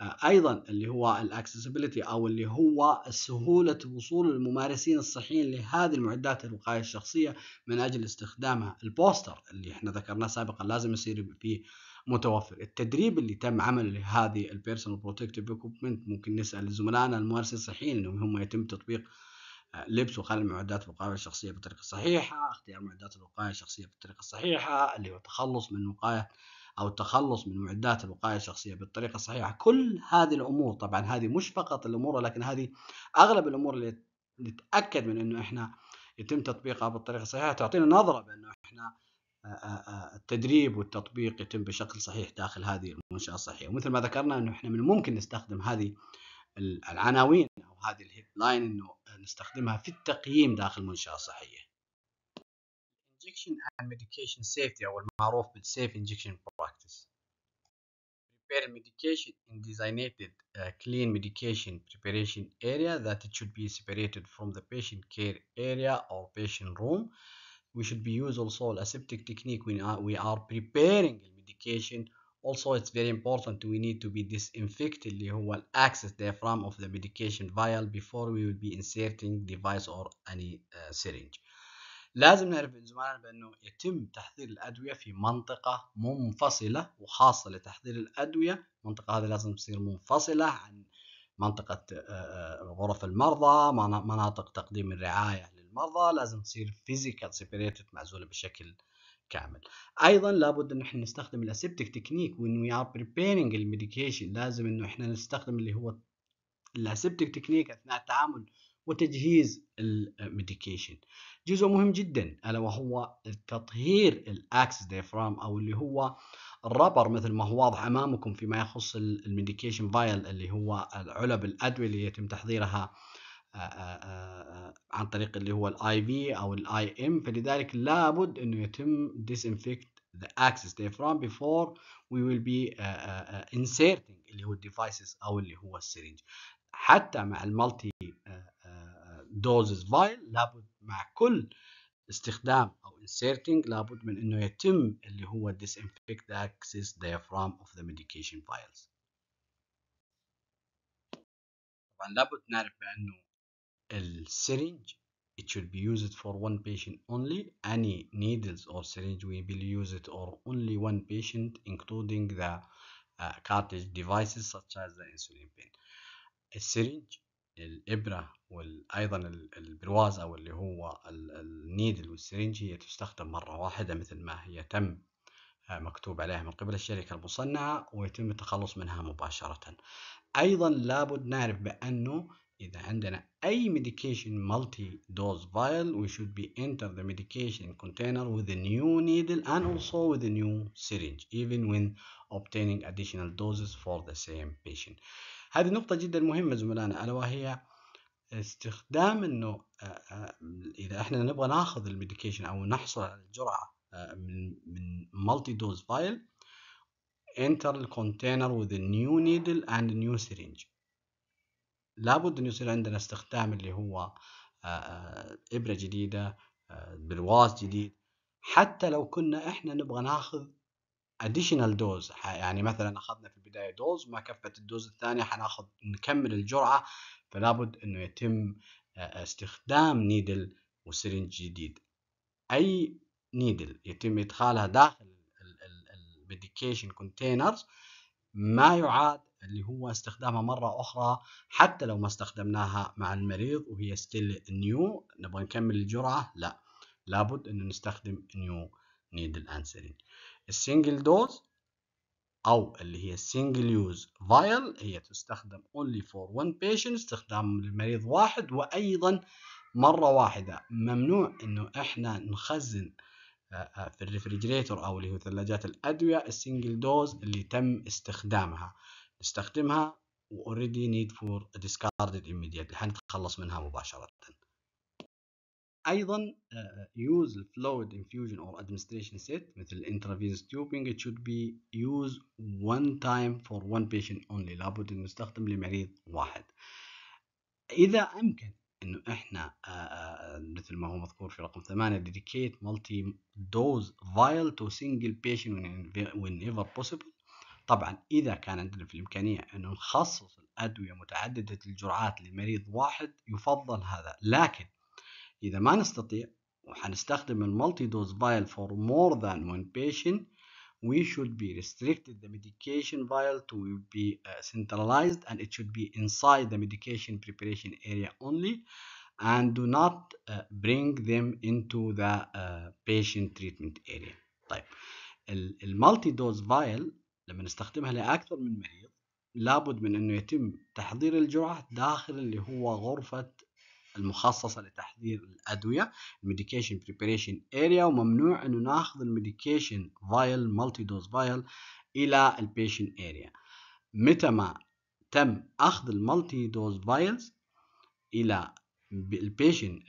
[SPEAKER 1] آه، أيضا اللي هو الاكسسبيليتي أو اللي هو سهولة وصول الممارسين الصحيين لهذه المعدات الوقاية الشخصية من أجل استخدامها البوستر اللي احنا ذكرناه سابقا لازم يصير فيه متوفر التدريب اللي تم عمله لهذه البيرسونال بروتكتيف ايكوبمنت ممكن نسال زملائنا الممارسين الصحيين انهم هم يتم تطبيق لبس وخلع معدات الوقاية الشخصية بالطريقة الصحيحة اختيار معدات الوقاية الشخصية بالطريقة الصحيحة اللي هو التخلص من وقاية أو التخلص من معدات الوقاية الشخصية بالطريقة الصحيحة كل هذه الأمور طبعا هذه مش فقط الأمور لكن هذه أغلب الأمور اللي نتأكد من أنه إحنا يتم تطبيقها بالطريقة الصحيحة تعطينا نظرة بأنه إحنا آه، آه، آه، التدريب والتطبيق يتم بشكل صحيح داخل هذه المنشأة الصحية ومثل ما ذكرنا أنه إحنا من الممكن نستخدم هذه العناوين او هذه لاين انه نستخدمها في التقييم داخل منشاه صحيه. injection and medication safety او المعروف بال safe injection practice. Prepare medication in designated uh, clean medication preparation area that it should be separated from the patient care area or patient room. We should be use also aseptic technique when we are preparing the medication Also it's very important we need to be disinfect اللي هو ال access diaphragm of the medication vial before we will be inserting device or any uh, syringe. لازم نعرف زملائنا بأنه يتم تحضير الأدوية في منطقة منفصلة وخاصة لتحضير الأدوية المنطقة هذه لازم تصير منفصلة عن منطقة آه، آه، غرف المرضى مناطق تقديم الرعاية للمرضى لازم تصير فيزيكال سيبريتد معزولة بشكل كامل ايضا لابد ان احنا نستخدم الاسيبتك تكنيك وان وي ار بريبيرنج الميديكيشن لازم انه احنا نستخدم اللي هو الاسيبتك تكنيك اثناء التعامل وتجهيز الميديكيشن جزء مهم جدا الا وهو تطهير الاكسس ديفرام او اللي هو الربر مثل ما هو واضح امامكم فيما يخص الميديكيشن فايل اللي هو علب الادويه اللي يتم تحضيرها آه، آه، آه، عن طريق اللي هو الاي في او الاي ام فلذلك لابد انه يتم disinfect the access diaphragm before we will be inserting اللي هو الديفايسز او اللي هو السرنج حتى مع المالتي دوزز فايل لابد مع كل استخدام او inserting لابد من انه يتم اللي هو disinfect the access diaphragm of the medication vials طبعا لابد نعرف بانه السرنج it should be used for one patient only any needles or syringe will be used or only one patient including the uh, cartridge devices such as the insulin pen السرنج الإبرة وأيضا البرواز أو اللي هو النيدل والسرنج هي تستخدم مرة واحدة مثل ما هي تم آه، مكتوب عليها من قبل الشركة المصنعة ويتم التخلص منها مباشرة أيضا لابد نعرف بأنه إذا عندنا أي medication multi dose vial we should be enter the medication container with a new needle and also with a new syringe even when obtaining additional doses for the same patient هذه نقطة جدا مهمة زملائنا ألا وهي استخدام انه اذا احنا نبغى ناخذ medication او نحصل على الجرعه من من multi dose vial enter container with a new needle and a new syringe لابد أن يصير عندنا استخدام اللي هو آه، آه، إبرة جديدة آه، برواز جديد حتى لو كنا إحنا نبغى ناخذ اديشنال دوز يعني مثلا اخذنا في البدايه دوز ما كفت الدوز الثانيه حناخذ نكمل الجرعه فلابد انه يتم استخدام نيدل وسرنج جديد اي نيدل يتم ادخالها داخل الميديكيشن كونتينرز ما يعاد اللي هو استخدامها مرة أخرى حتى لو ما استخدمناها مع المريض وهي ستيل نيو نبغى نكمل الجرعة لا لابد أنه نستخدم نيو نيدل أنسرين السنجل دوز أو اللي هي السنجل يوز فايل هي تستخدم only for one patient استخدام لمريض واحد وأيضا مرة واحدة ممنوع أنه إحنا نخزن آه، آه، في الريفريجريتور او اللي هو ثلاجات الادويه السنجل دوز اللي تم استخدامها نستخدمها already need for discarded immediately حنتخلص منها مباشرة ايضا use fluid infusion or administration set مثل intravenous tubing it should be used one time for one patient only لابد انه يستخدم لمريض واحد اذا امكن انه احنا مثل ما هو مذكور في رقم ثمانية dedicate multi dose vial to single patient whenever possible طبعا إذا كان عندنا في الإمكانية أن نخصص الأدوية متعددة الجرعات لمريض واحد يفضل هذا لكن إذا ما نستطيع وحنستخدم المالتي دوز فايل for more than one patient we should be restricted the medication vial to be uh, centralized and it should be inside the medication preparation area only and do not uh, bring them into the uh, patient treatment area. طيب المالتي دوز فايل لما نستخدمها لأكثر من مريض لابد من أنه يتم تحضير الجرعة داخل اللي هو غرفة المخصصة لتحضير الأدوية Medication Preparation اريا وممنوع أنه ناخذ الميديكيشن فايل مالتي دوز فايل إلى البيشن اريا متى ما تم أخذ المالتي دوز فايلز إلى البيشن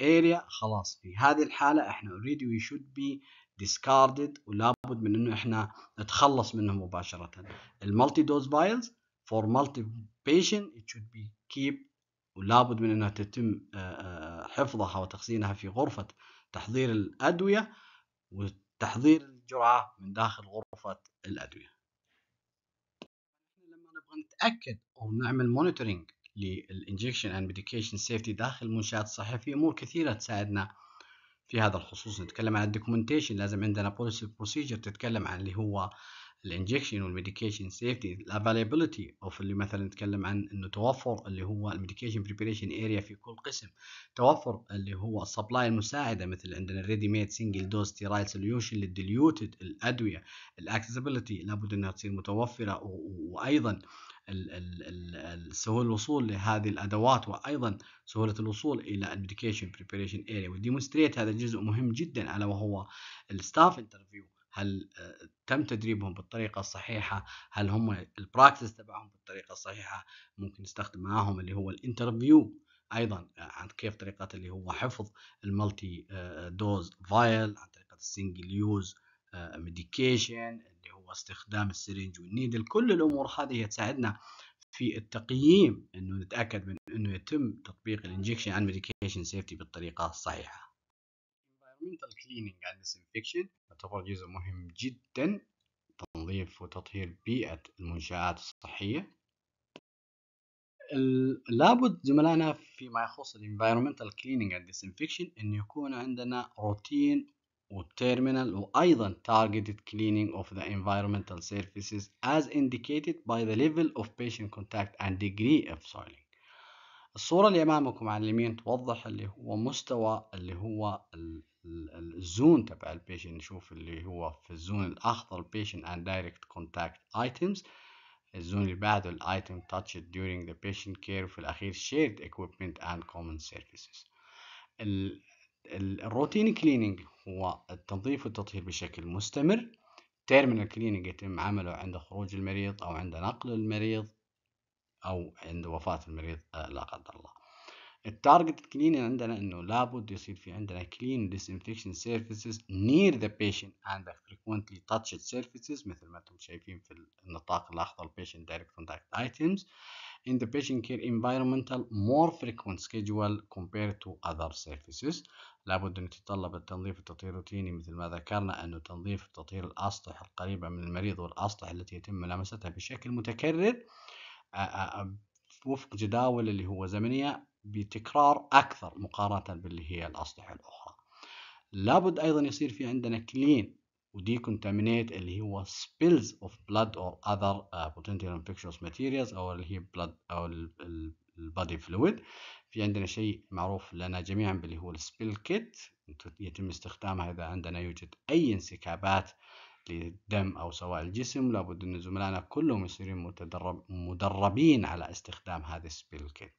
[SPEAKER 1] اريا آه، آه، خلاص في هذه الحالة احنا اوريدي وي شود بي discarded ولابد من انه احنا نتخلص منه مباشره المالتي دوز فايلز فور مالتي بيشن it should be keep ولابد من انها تتم حفظها وتخزينها في غرفه تحضير الادويه وتحضير الجرعه من داخل غرفه الادويه لما نبغى نتاكد او نعمل مونيتورنج للانجكشن اند ميديكيشن سيفتي داخل المنشات الصحيه في امور كثيره تساعدنا في هذا الخصوص نتكلم عن الدوكيومنتيشن لازم عندنا بوليسي بروسيجر تتكلم عن اللي هو الانجكشن والميديكيشن سيفتي الافاليبيليتي او اللي مثلا نتكلم عن انه توفر اللي هو الميديكيشن بريبريشن اريا في كل قسم توفر اللي هو السبلاي المساعده مثل عندنا الريدي ميد سنجل دوز ستيرايل سوليوشن للديليوتد الادويه الاكسسبيليتي لابد انها تصير متوفره وايضا سهولة الوصول لهذه الأدوات وأيضا سهولة الوصول إلى المديكيشن بريباريشن اريا والديمونستريت هذا الجزء مهم جدا ألا وهو الستاف انترفيو هل آه، تم تدريبهم بالطريقة الصحيحة هل هم البراكتس تبعهم بالطريقة الصحيحة ممكن نستخدم معاهم اللي هو الانترفيو ايضا آه، عن كيف طريقه اللي هو حفظ المالتي دوز فايل عن طريقه السنجل يوز ميديكيشن اللي هو استخدام السرنج والنيدل كل الامور هذه تساعدنا في التقييم انه نتاكد من انه يتم تطبيق الانجكشن عن ميديكيشن سيفتي بالطريقه الصحيحه environmental cleaning and disinfection يعتبر جزء مهم جدا تنظيف وتطهير بيئة المنشآت الصحية لابد زملائنا فيما يخص الانفايرمنتال كلينينج اند ديسانفكشن ان يكون عندنا روتين والتيرمينال وأيضا targeted cleaning of the environmental surfaces as indicated by the level of patient contact and degree of soiling الصورة اللي أمامكم على اليمين توضح اللي هو مستوى اللي هو الزون تبع البيشن نشوف اللي هو في الزون الأخضر patient and direct contact items الزون اللي بعده الايتم touched during the patient care وفي الأخير shared equipment and common surfaces الروتين كليننج والتنظيف والتطهير بشكل مستمر تيرمينال كلينينج يتم عمله عند خروج المريض أو عند نقل المريض أو عند وفاة المريض آه، لا قدر الله التارجت كلينين عندنا انه لابد يصير في عندنا كلين ديسانفكشن سيرفيسز نير ذا بيشنت اند فريكوينتلي تاتشد سيرفيسز مثل ما انتم شايفين في النطاق الاخضر البيشنت دايركت كونتاكت ايتمز in the patient care environmental more frequent schedule compared to other surfaces لابد أن يتطلب التنظيف التطهير الروتيني مثل ما ذكرنا أنه تنظيف التطهير الأسطح القريبة من المريض والأسطح التي يتم ملامستها بشكل متكرر وفق جداول اللي هو زمنية بتكرار أكثر مقارنة باللي هي الأسطح الأخرى لابد أيضا يصير في عندنا كلين ودي كونتامينيت اللي هو spills of blood or other آه، potential infectious materials او اللي هي blood او البادي فلويد في عندنا شيء معروف لنا جميعا باللي هو السبيل كيت يتم استخدامها إذا عندنا يوجد أي انسكابات للدم أو سوائل الجسم لابد أن زملائنا كلهم يصيرون مدربين على استخدام هذه السبيل كيت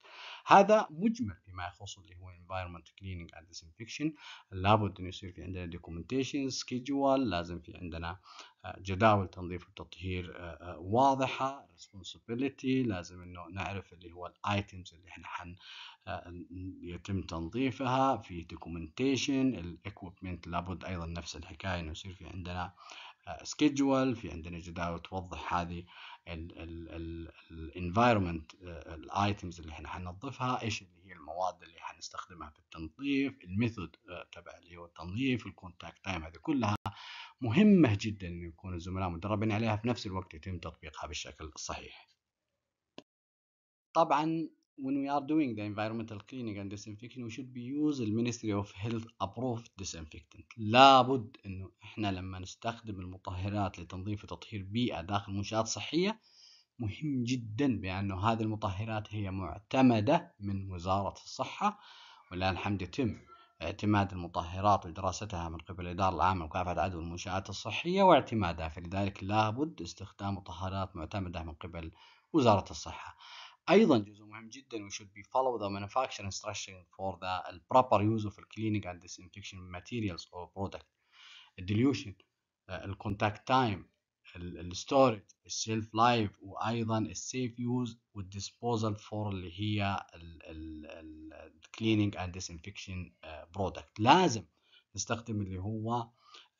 [SPEAKER 1] هذا مجمل فيما يخص اللي هو environment cleaning and disinfection لابد أن يصير في عندنا documentation schedule لازم في عندنا آه، جداول تنظيف وتطهير آه، آه، واضحة responsibility لازم أنه نعرف اللي هو الايتمز اللي احنا حن يتم تنظيفها في documentation الاكوبمنت لابد أيضا نفس الحكاية أنه يصير في عندنا سكيدجول في عندنا جداول توضح هذه الانفايرمنت الايتمز آه، اللي احنا حننظفها ايش اللي هي المواد اللي حنستخدمها في التنظيف الميثود آه، تبع اللي هو التنظيف الكونتاكت تايم هذه كلها مهمه جدا ان يكون الزملاء مدربين عليها في نفس الوقت يتم تطبيقها بالشكل الصحيح طبعا when we are doing the environmental cleaning and disinfection we should be use the ministry of health approved disinfectant لابد انه احنا لما نستخدم المطهرات لتنظيف وتطهير بيئة داخل منشآت صحية مهم جدا بأنه هذه المطهرات هي معتمدة من وزارة الصحة ولله الحمد يتم اعتماد المطهرات ودراستها من قبل الإدارة العامة لمكافحة عدوى المنشآت الصحية واعتمادها فلذلك لابد استخدام مطهرات معتمدة من قبل وزارة الصحة ايضا جزء مهم جدا we should be follow the manufacturing instruction for the proper use of cleaning and disinfection materials or product dilution uh, contact time الستورج السيلف لايف وايضا السيف يوز والديسبوزال فور اللي هي الكليننج اند ديسانفكشن برودكت لازم نستخدم اللي هو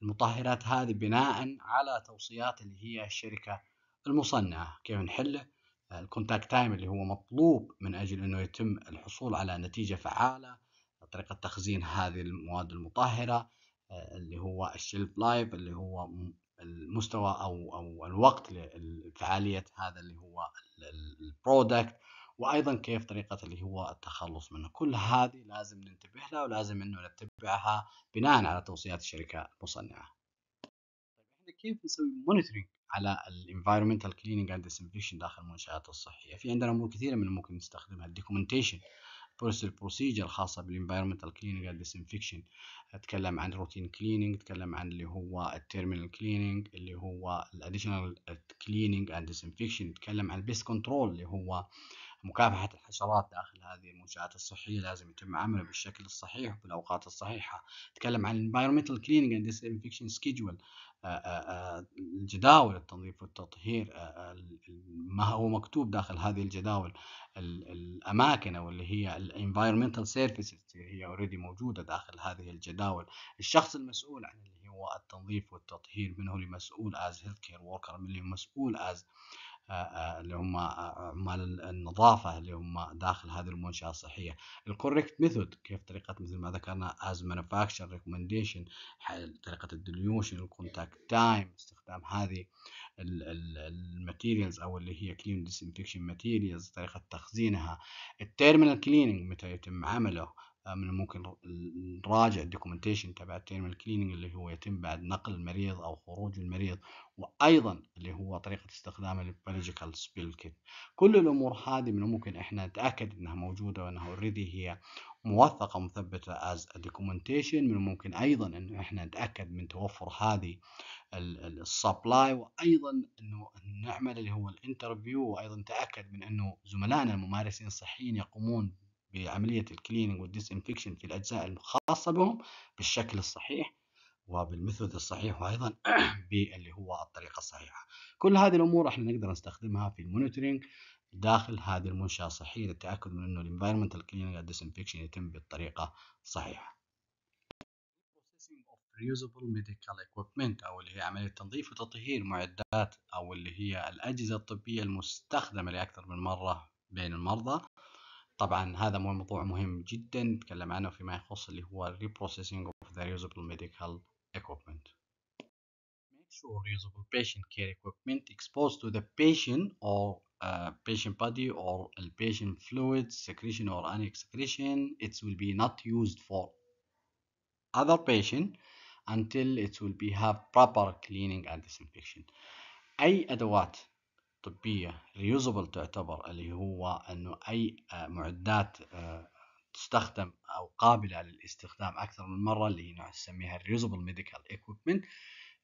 [SPEAKER 1] المطهرات هذه بناء على توصيات اللي هي الشركه المصنعه كيف نحله الكونتاكت تايم اللي هو مطلوب من أجل أنه يتم الحصول على نتيجة فعالة طريقة تخزين هذه المواد المطهرة آه، اللي هو الشيلف لايف اللي هو المستوى أو أو الوقت لفعالية هذا اللي هو البرودكت وايضا كيف طريقه اللي هو التخلص منه كل هذه لازم ننتبه لها ولازم انه نتبعها بناء على توصيات الشركه المصنعه طيب احنا كيف نسوي مونيتورنج على الانفايرمنتال كليننج اند ديسانفكشن داخل المنشات الصحيه في عندنا امور كثيره من ممكن نستخدمها الدوكيومنتيشن بروسيجر الخاصه بالانفايرمنتال كليننج اند ديسانفكشن اتكلم عن روتين كليننج اتكلم عن اللي هو التيرمينال كليننج اللي هو الاديشنال كليننج اند ديسانفكشن اتكلم عن البيست كنترول اللي هو مكافحة الحشرات داخل هذه المنشآت الصحية لازم يتم عمله بالشكل الصحيح وفي الأوقات الصحيحة. نتكلم عن environmental cleaning and disinfection schedule آه، آه، آه، الجداول التنظيف والتطهير ما هو مكتوب داخل هذه الجداول الاماكن او اللي هي الانفايرمنتال سيرفيسز هي اوريدي موجوده داخل هذه الجداول الشخص المسؤول عن اللي هو التنظيف والتطهير من هو المسؤول از هيلث كير وركر من اللي مسؤول از اللي هم عمال النظافه اللي هم داخل هذه المنشاه الصحيه الكوريكت ميثود كيف طريقه مثل ما ذكرنا از مانيفاكتشر ريكومنديشن طريقه الديليوشن الكونتاكت تايم استخدام هذه الماتيريالز او اللي هي كلين ديسانفكشن ماتيريالز طريقه تخزينها التيرمينال كليننج متى يتم عمله آه، من الممكن نراجع الدوكيومنتيشن تبع التيرمال كليننج اللي هو يتم بعد نقل المريض او خروج المريض وايضا اللي هو طريقه استخدام البيولوجيكال سبيل كيت كل الامور هذه من الممكن احنا نتاكد انها موجوده وانها اوريدي هي موثقه مثبته از دوكيومنتيشن من الممكن ايضا انه احنا نتاكد من توفر هذه السبلاي وايضا انه نعمل اللي هو الانترفيو وايضا نتاكد من انه زملائنا الممارسين الصحيين يقومون بعملية الكليننج والديسانفكشن في الأجزاء الخاصة بهم بالشكل الصحيح وبالميثود الصحيح وأيضا باللي هو الطريقة الصحيحة كل هذه الأمور احنا نقدر نستخدمها في المونيتورنج داخل هذه المنشأة الصحية للتأكد من أنه الانفايرمنتال كليننج والديسانفكشن يتم بالطريقة الصحيحة reusable medical equipment أو اللي هي عملية تنظيف وتطهير معدات أو اللي هي الأجهزة الطبية المستخدمة لأكثر من مرة بين المرضى طبعا هذا موضوع مهم جدا نتكلم عنه فيما يخص اللي هو reprocessing of the reusable medical equipment make sure reusable patient care equipment exposed to the patient or uh, patient body or patient fluid secretion or any excretion it will be not used for other patient until it will be have proper cleaning and disinfection اي ادوات طبية ريوزبل تعتبر اللي هو أنه أي آه، معدات آه، تستخدم أو قابلة للاستخدام أكثر من مرة اللي نسميها الريوزبل ميديكال ايكوبمنت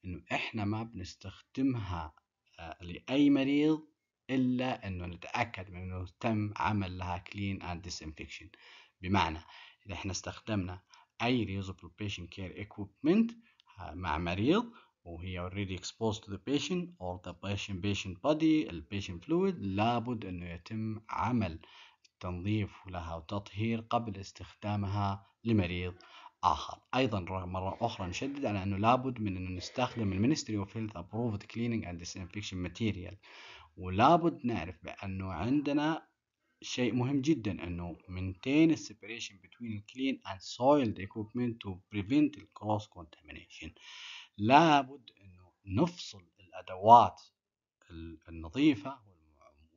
[SPEAKER 1] أنه إحنا ما بنستخدمها آه، لأي مريض إلا أنه نتأكد من أنه تم عمل لها كلين أند ديسانفكشن بمعنى إذا إحنا استخدمنا أي ريوزبل بيشن كير ايكوبمنت مع مريض وهي already exposed to the patient or the patient patient body patient fluid لابد أنه يتم عمل تنظيف لها وتطهير قبل استخدامها لمريض آخر أيضا مرة أخرى نشدد على أنه لابد من أنه نستخدم المينستري اوف هيلث أبروفد كليننج أند disinfection ماتيريال ولابد نعرف بأنه عندنا شيء مهم جدا انه maintain the separation between clean and soiled equipment to prevent cross contamination لابد انه نفصل الادوات النظيفه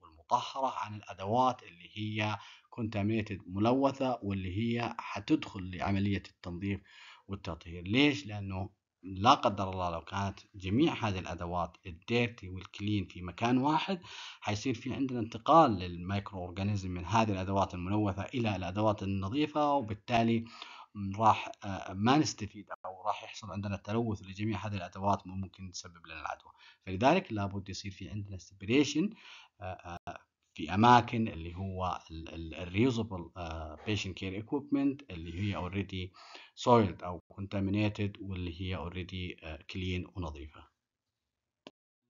[SPEAKER 1] والمطهره عن الادوات اللي هي كونتاميتد ملوثه واللي هي حتدخل لعمليه التنظيف والتطهير ليش لانه لا قدر الله لو كانت جميع هذه الادوات الديرتي والكلين في مكان واحد حيصير في عندنا انتقال للميكرو اورجانيزم من هذه الادوات الملوثه الى الادوات النظيفه وبالتالي راح آه، ما نستفيد او راح يحصل عندنا تلوث لجميع هذه الادوات ممكن تسبب لنا العدوى فلذلك لابد يصير في عندنا سبريشن آه، آه، في اماكن اللي هو الريوزبل بيشنت كير ايكويبمنت اللي هي اوريدي سويلد او كونتامينيتد واللي هي اوريدي كلين ونظيفه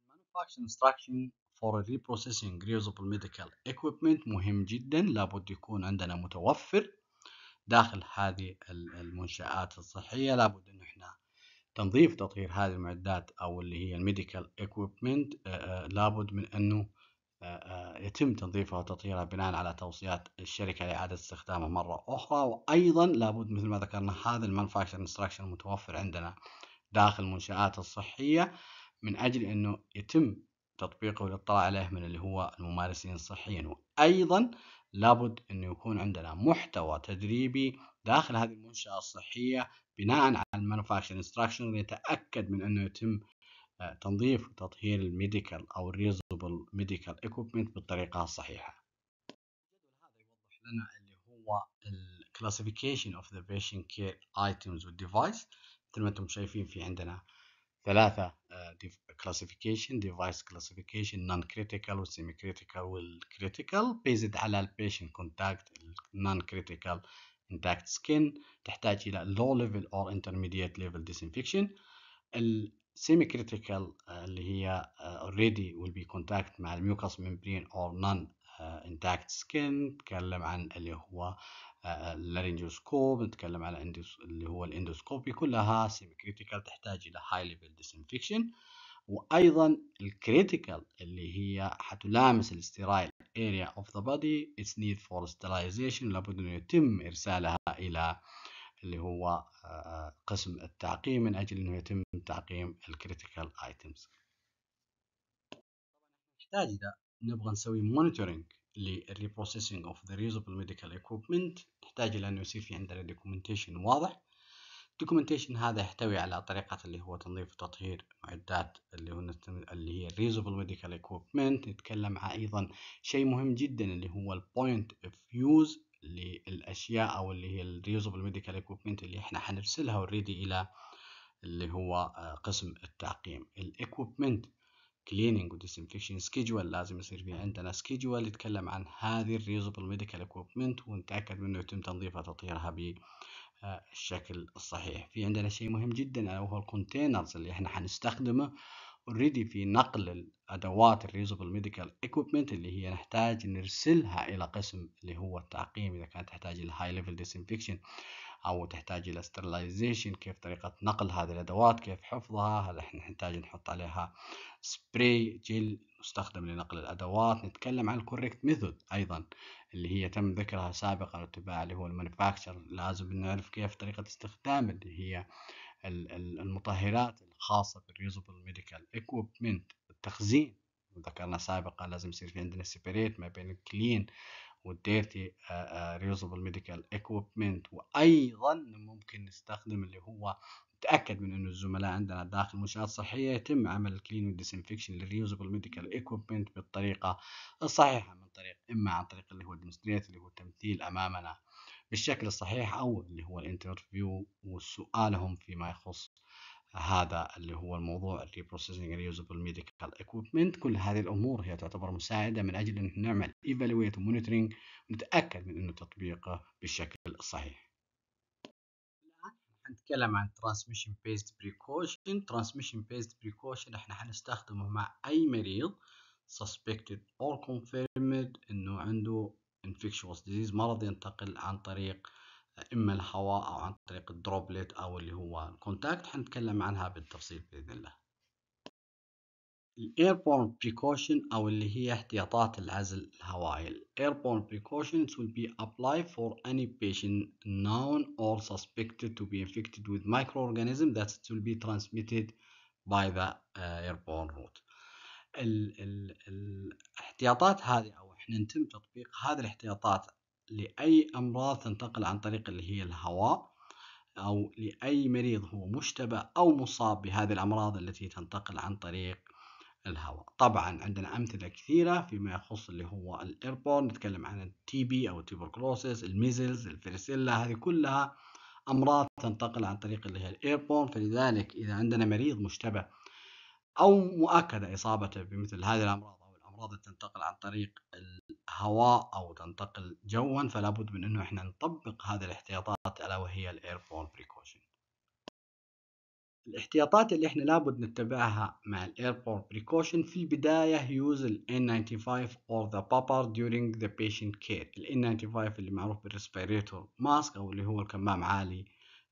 [SPEAKER 1] manufacturing instruction for reprocessing reusable medical equipment مهم جدا لابد يكون عندنا متوفر داخل هذه المنشآت الصحية لابد أن احنا تنظيف تطهير هذه المعدات أو اللي هي الميديكال ايكويبمنت لابد من أنه يتم تنظيفها وتطهيرها بناء على توصيات الشركة لإعادة استخدامها مرة أخرى وأيضا لابد مثل ما ذكرنا هذا المانفاكشر انستراكشن المتوفر عندنا داخل المنشآت الصحية من أجل أنه يتم تطبيقه والاطلاع عليه من اللي هو الممارسين الصحيين وأيضا لابد أنه يكون عندنا محتوى تدريبي داخل هذه المنشأة الصحية بناء على المانوفاكشر انستراكشن نتأكد من أنه يتم آه، تنظيف وتطهير الميديكال أو الريزوبل ميديكال إكوبمنت بالطريقة الصحيحة. هذا يوضح لنا اللي هو الكلاسيفيكيشن اوف ذا patient كير ايتمز والديفايس مثل ما انتم شايفين في عندنا ثلاثة كلاسيفيكيشن ديفايس كلاسيفيكيشن نون كريتيكال والسيمي كريتيكال والكريتيكال بيزد على البيشنت كونتاكت النون كريتيكال intact skin تحتاج إلى low level or intermediate level disinfection semi critical آه، اللي هي آه، already will be contact مع الميوكس membrane or non آه، intact skin نتكلم عن اللي هو اللارينجوسكوب نتكلم على اللي هو الاندوسكوبي كلها سيمي كريتيكال تحتاج الى هاي ليفل ديسانفكشن وايضا الكريتيكال اللي هي حتلامس الاسترايل اريا اوف ذا body اتس نيد فور sterilization لابد انه يتم ارسالها الى اللي هو آه، قسم التعقيم من اجل انه يتم تعقيم الكريتيكال ايتمز نحتاج اذا نبغى نسوي مونيتورنج للريبروسيسنج اوف ذا ريوزبل ميديكال ايكوبمنت نحتاج الى انه يصير في عندنا دوكيومنتيشن واضح الدوكيومنتيشن هذا يحتوي على طريقة اللي هو تنظيف وتطهير معدات اللي هو اللي هي الريزبل ميديكال ايكوبمنت نتكلم عن ايضا شيء مهم جدا اللي هو البوينت اوف يوز للاشياء او اللي هي الريوزبل ميديكال ايكوبمنت اللي احنا حنرسلها اوريدي الى اللي هو آه، قسم التعقيم الايكوبمنت كليننج وديسنفكشن سكيدجول لازم يصير في عندنا سكيدجول يتكلم عن هذه الريوزبل ميديكال اكويبمنت ونتاكد منه يتم تنظيفها تطهيرها بالشكل الصحيح في عندنا شيء مهم جدا وهو الكونتينرز اللي احنا حنستخدمه اوريدي في نقل الادوات الريوزبل ميديكال اكويبمنت اللي هي نحتاج نرسلها الى قسم اللي هو التعقيم اذا كانت تحتاج الهاي ليفل ديسانفكشن او تحتاج الى سترلايزيشن كيف طريقه نقل هذه الادوات كيف حفظها هل احنا نحتاج نحط عليها سبراي جيل مستخدم لنقل الادوات نتكلم عن الكوريكت ميثود ايضا اللي هي تم ذكرها سابقا واتباع اللي هو المانيفاكتشر لازم نعرف كيف طريقه استخدام اللي هي المطهرات الخاصه بالريوزبل ميديكال اكويبمنت التخزين ذكرنا سابقا لازم يصير في عندنا سيبريت ما بين الكلين والديرتي ريوزبل ميديكال اكويبمنت وايضا ممكن نستخدم اللي هو نتاكد من انه الزملاء عندنا داخل المنشات الصحيه يتم عمل الكلين والديسنفكشن للريوزبل ميديكال اكويبمنت بالطريقه الصحيحه من طريق اما عن طريق اللي هو الديمستريت اللي هو التمثيل امامنا بالشكل الصحيح او اللي هو الانترفيو وسؤالهم فيما يخص هذا اللي هو الموضوع اللي بروسيسنج ريوزبل ميديكال اكويبمنت كل هذه الامور هي تعتبر مساعده من اجل ان نعمل ايفالويت ومونيتورنج ونتاكد من انه تطبيقه بالشكل الصحيح حنتكلم عن Transmission Based Precaution Transmission Based Precaution احنا حنستخدمه مع اي مريض suspected or confirmed انه عنده infectious disease مرض ينتقل عن طريق إما الهواء أو عن طريق الدروبلت أو اللي هو الكونتاكت حنتكلم عنها بالتفصيل بإذن الله الايربورن بريكوشن أو اللي هي احتياطات العزل الهوائي الايربورن precautions will be applied for any patient known or suspected to be infected with microorganism that it will be transmitted by the uh, airborne route ال ال الاحتياطات هذه أو إحنا نتم تطبيق هذه الاحتياطات لأي أمراض تنتقل عن طريق اللي هي الهواء أو لأي مريض هو مشتبه أو مصاب بهذه الأمراض التي تنتقل عن طريق الهواء طبعا عندنا أمثلة كثيرة فيما يخص اللي هو الإيربون نتكلم عن التي بي أو التيبركلوسيس الميزلز الفيرسيلا هذه كلها أمراض تنتقل عن طريق اللي هي الإيربون فلذلك إذا عندنا مريض مشتبه أو مؤكدة إصابته بمثل هذه الأمراض أرادت تنتقل عن طريق الهواء أو تنتقل جوا فلا بد من أنه إحنا نطبق هذه الاحتياطات ألا وهي الإيربول بريكوشن الاحتياطات اللي احنا لابد نتبعها مع الايربورت بريكوشن في البداية use ال N95 or the popper during the patient care ال N95 اللي معروف بالريسبيريتور ماسك او اللي هو الكمام عالي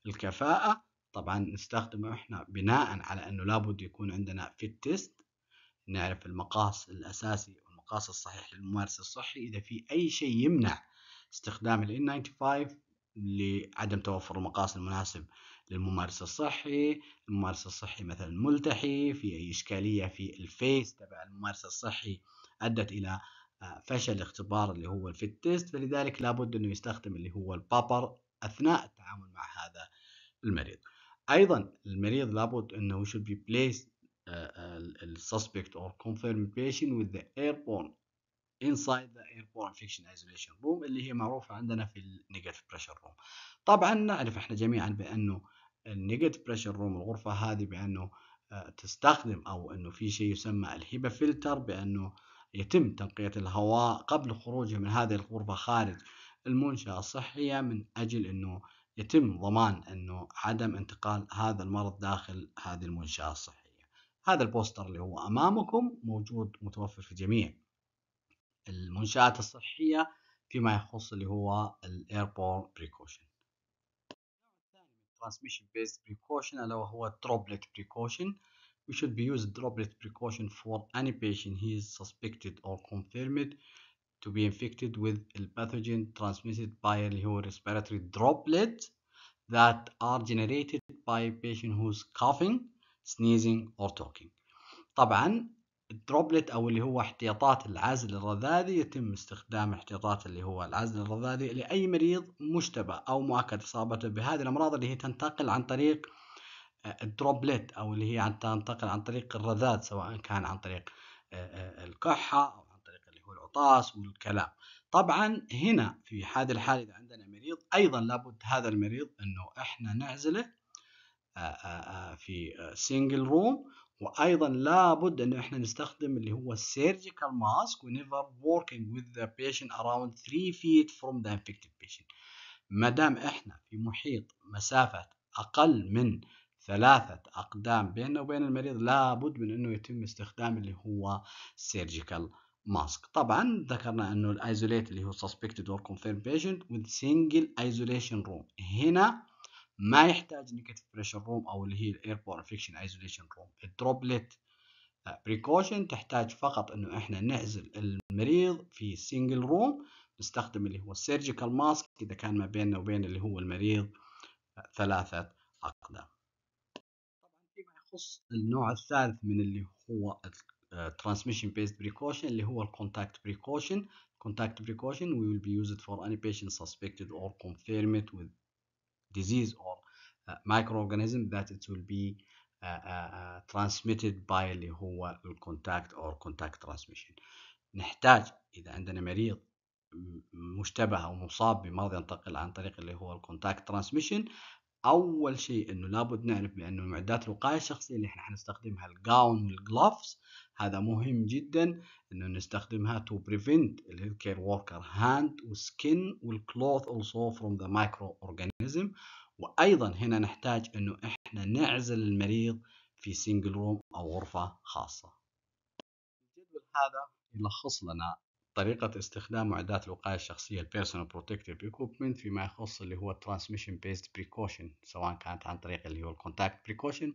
[SPEAKER 1] الكفاءة طبعا نستخدمه احنا بناء على انه لابد يكون عندنا في التست نعرف المقاس الأساسي والمقاس الصحيح للممارس الصحي إذا في أي شيء يمنع استخدام ال N95 لعدم توفر المقاس المناسب للممارس الصحي الممارس الصحي مثلا ملتحي في أي إشكالية في الفيس تبع الممارس الصحي أدت إلى آه، فشل الاختبار اللي هو الفيت تيست فلذلك لابد أنه يستخدم اللي هو البابر أثناء التعامل مع هذا المريض أيضا المريض لابد أنه should be placed آه، آه، suspect or confirmed patient with the airborne inside the airborne infection isolation room اللي هي معروفة عندنا في النيجاتيف بريشر روم طبعا نعرف احنا جميعا بأنه النيجاتيف بريشر روم الغرفة هذه بأنه آه، تستخدم أو أنه في شيء يسمى الهيبا فلتر بأنه يتم تنقية الهواء قبل خروجه من هذه الغرفة خارج المنشأة الصحية من أجل أنه يتم ضمان أنه عدم انتقال هذا المرض داخل هذه المنشأة الصحية هذا البوستر اللي هو أمامكم موجود متوفر في جميع المنشآت الصحية فيما يخص اللي هو الايربور بريكوشن transmission based precaution ألا وهو droplet precaution we should be used droplet precaution for any patient he is suspected or confirmed to be infected with a pathogen transmitted by اللي هو respiratory droplets that are generated by a patient who's coughing sneezing or talking طبعا الدروبلت او اللي هو احتياطات العزل الرذاذي يتم استخدام احتياطات اللي هو العزل الرذاذي لاي مريض مشتبه او مؤكد اصابته بهذه الامراض اللي هي تنتقل عن طريق آه، الدروبلت او اللي هي عن تنتقل عن طريق الرذاذ سواء كان عن طريق آه، آه، الكحه او عن طريق اللي هو العطاس والكلام طبعا هنا في هذه الحاله اذا عندنا مريض ايضا لابد هذا المريض انه احنا نعزله آه، آه، آه، في سنجل روم وايضا لابد ان احنا نستخدم اللي هو السيرجيكال ماسك ونيفر وركينج وذ ذا patient اراوند 3 فيت فروم ذا انفكتد بيشنت ما دام احنا في محيط مسافه اقل من ثلاثة أقدام بيننا وبين المريض لابد من أنه يتم استخدام اللي هو سيرجيكال ماسك طبعا ذكرنا أنه الايزوليت اللي هو suspected or confirmed patient with single isolation room هنا ما يحتاج نيجاتيف بريشر روم او اللي هي الاير بور انفكشن ايزوليشن روم الدروبلت بريكوشن تحتاج فقط انه احنا نعزل المريض في سنجل روم نستخدم اللي هو السيرجيكال ماسك اذا كان ما بيننا وبين اللي هو المريض آه، ثلاثه اقدام طبعا فيما يخص النوع الثالث من اللي هو الترانسميشن بيست بريكوشن اللي هو الكونتاكت بريكوشن contact precaution we will be used for any patient suspected or confirmed with disease or microorganism that it will be uh, uh, uh transmitted by اللي هو الكونتاكت or contact transmission نحتاج إذا عندنا مريض مشتبه أو مصاب بمرض ينتقل عن طريق اللي هو الكونتاكت ترانسميشن أول شيء إنه لابد نعرف بأنه معدات الوقاية الشخصية اللي إحنا حنستخدمها الجاون والجلوفز هذا مهم جدا انه نستخدمها to prevent ال healthcare worker hand والskin والcloth also from the microorganism وايضا هنا نحتاج انه احنا نعزل المريض في single room او غرفة خاصة الجدول هذا يلخص لنا طريقة استخدام معدات الوقاية الشخصية personal protective equipment فيما يخص اللي هو transmission based precaution سواء كانت عن طريق اللي هو contact precaution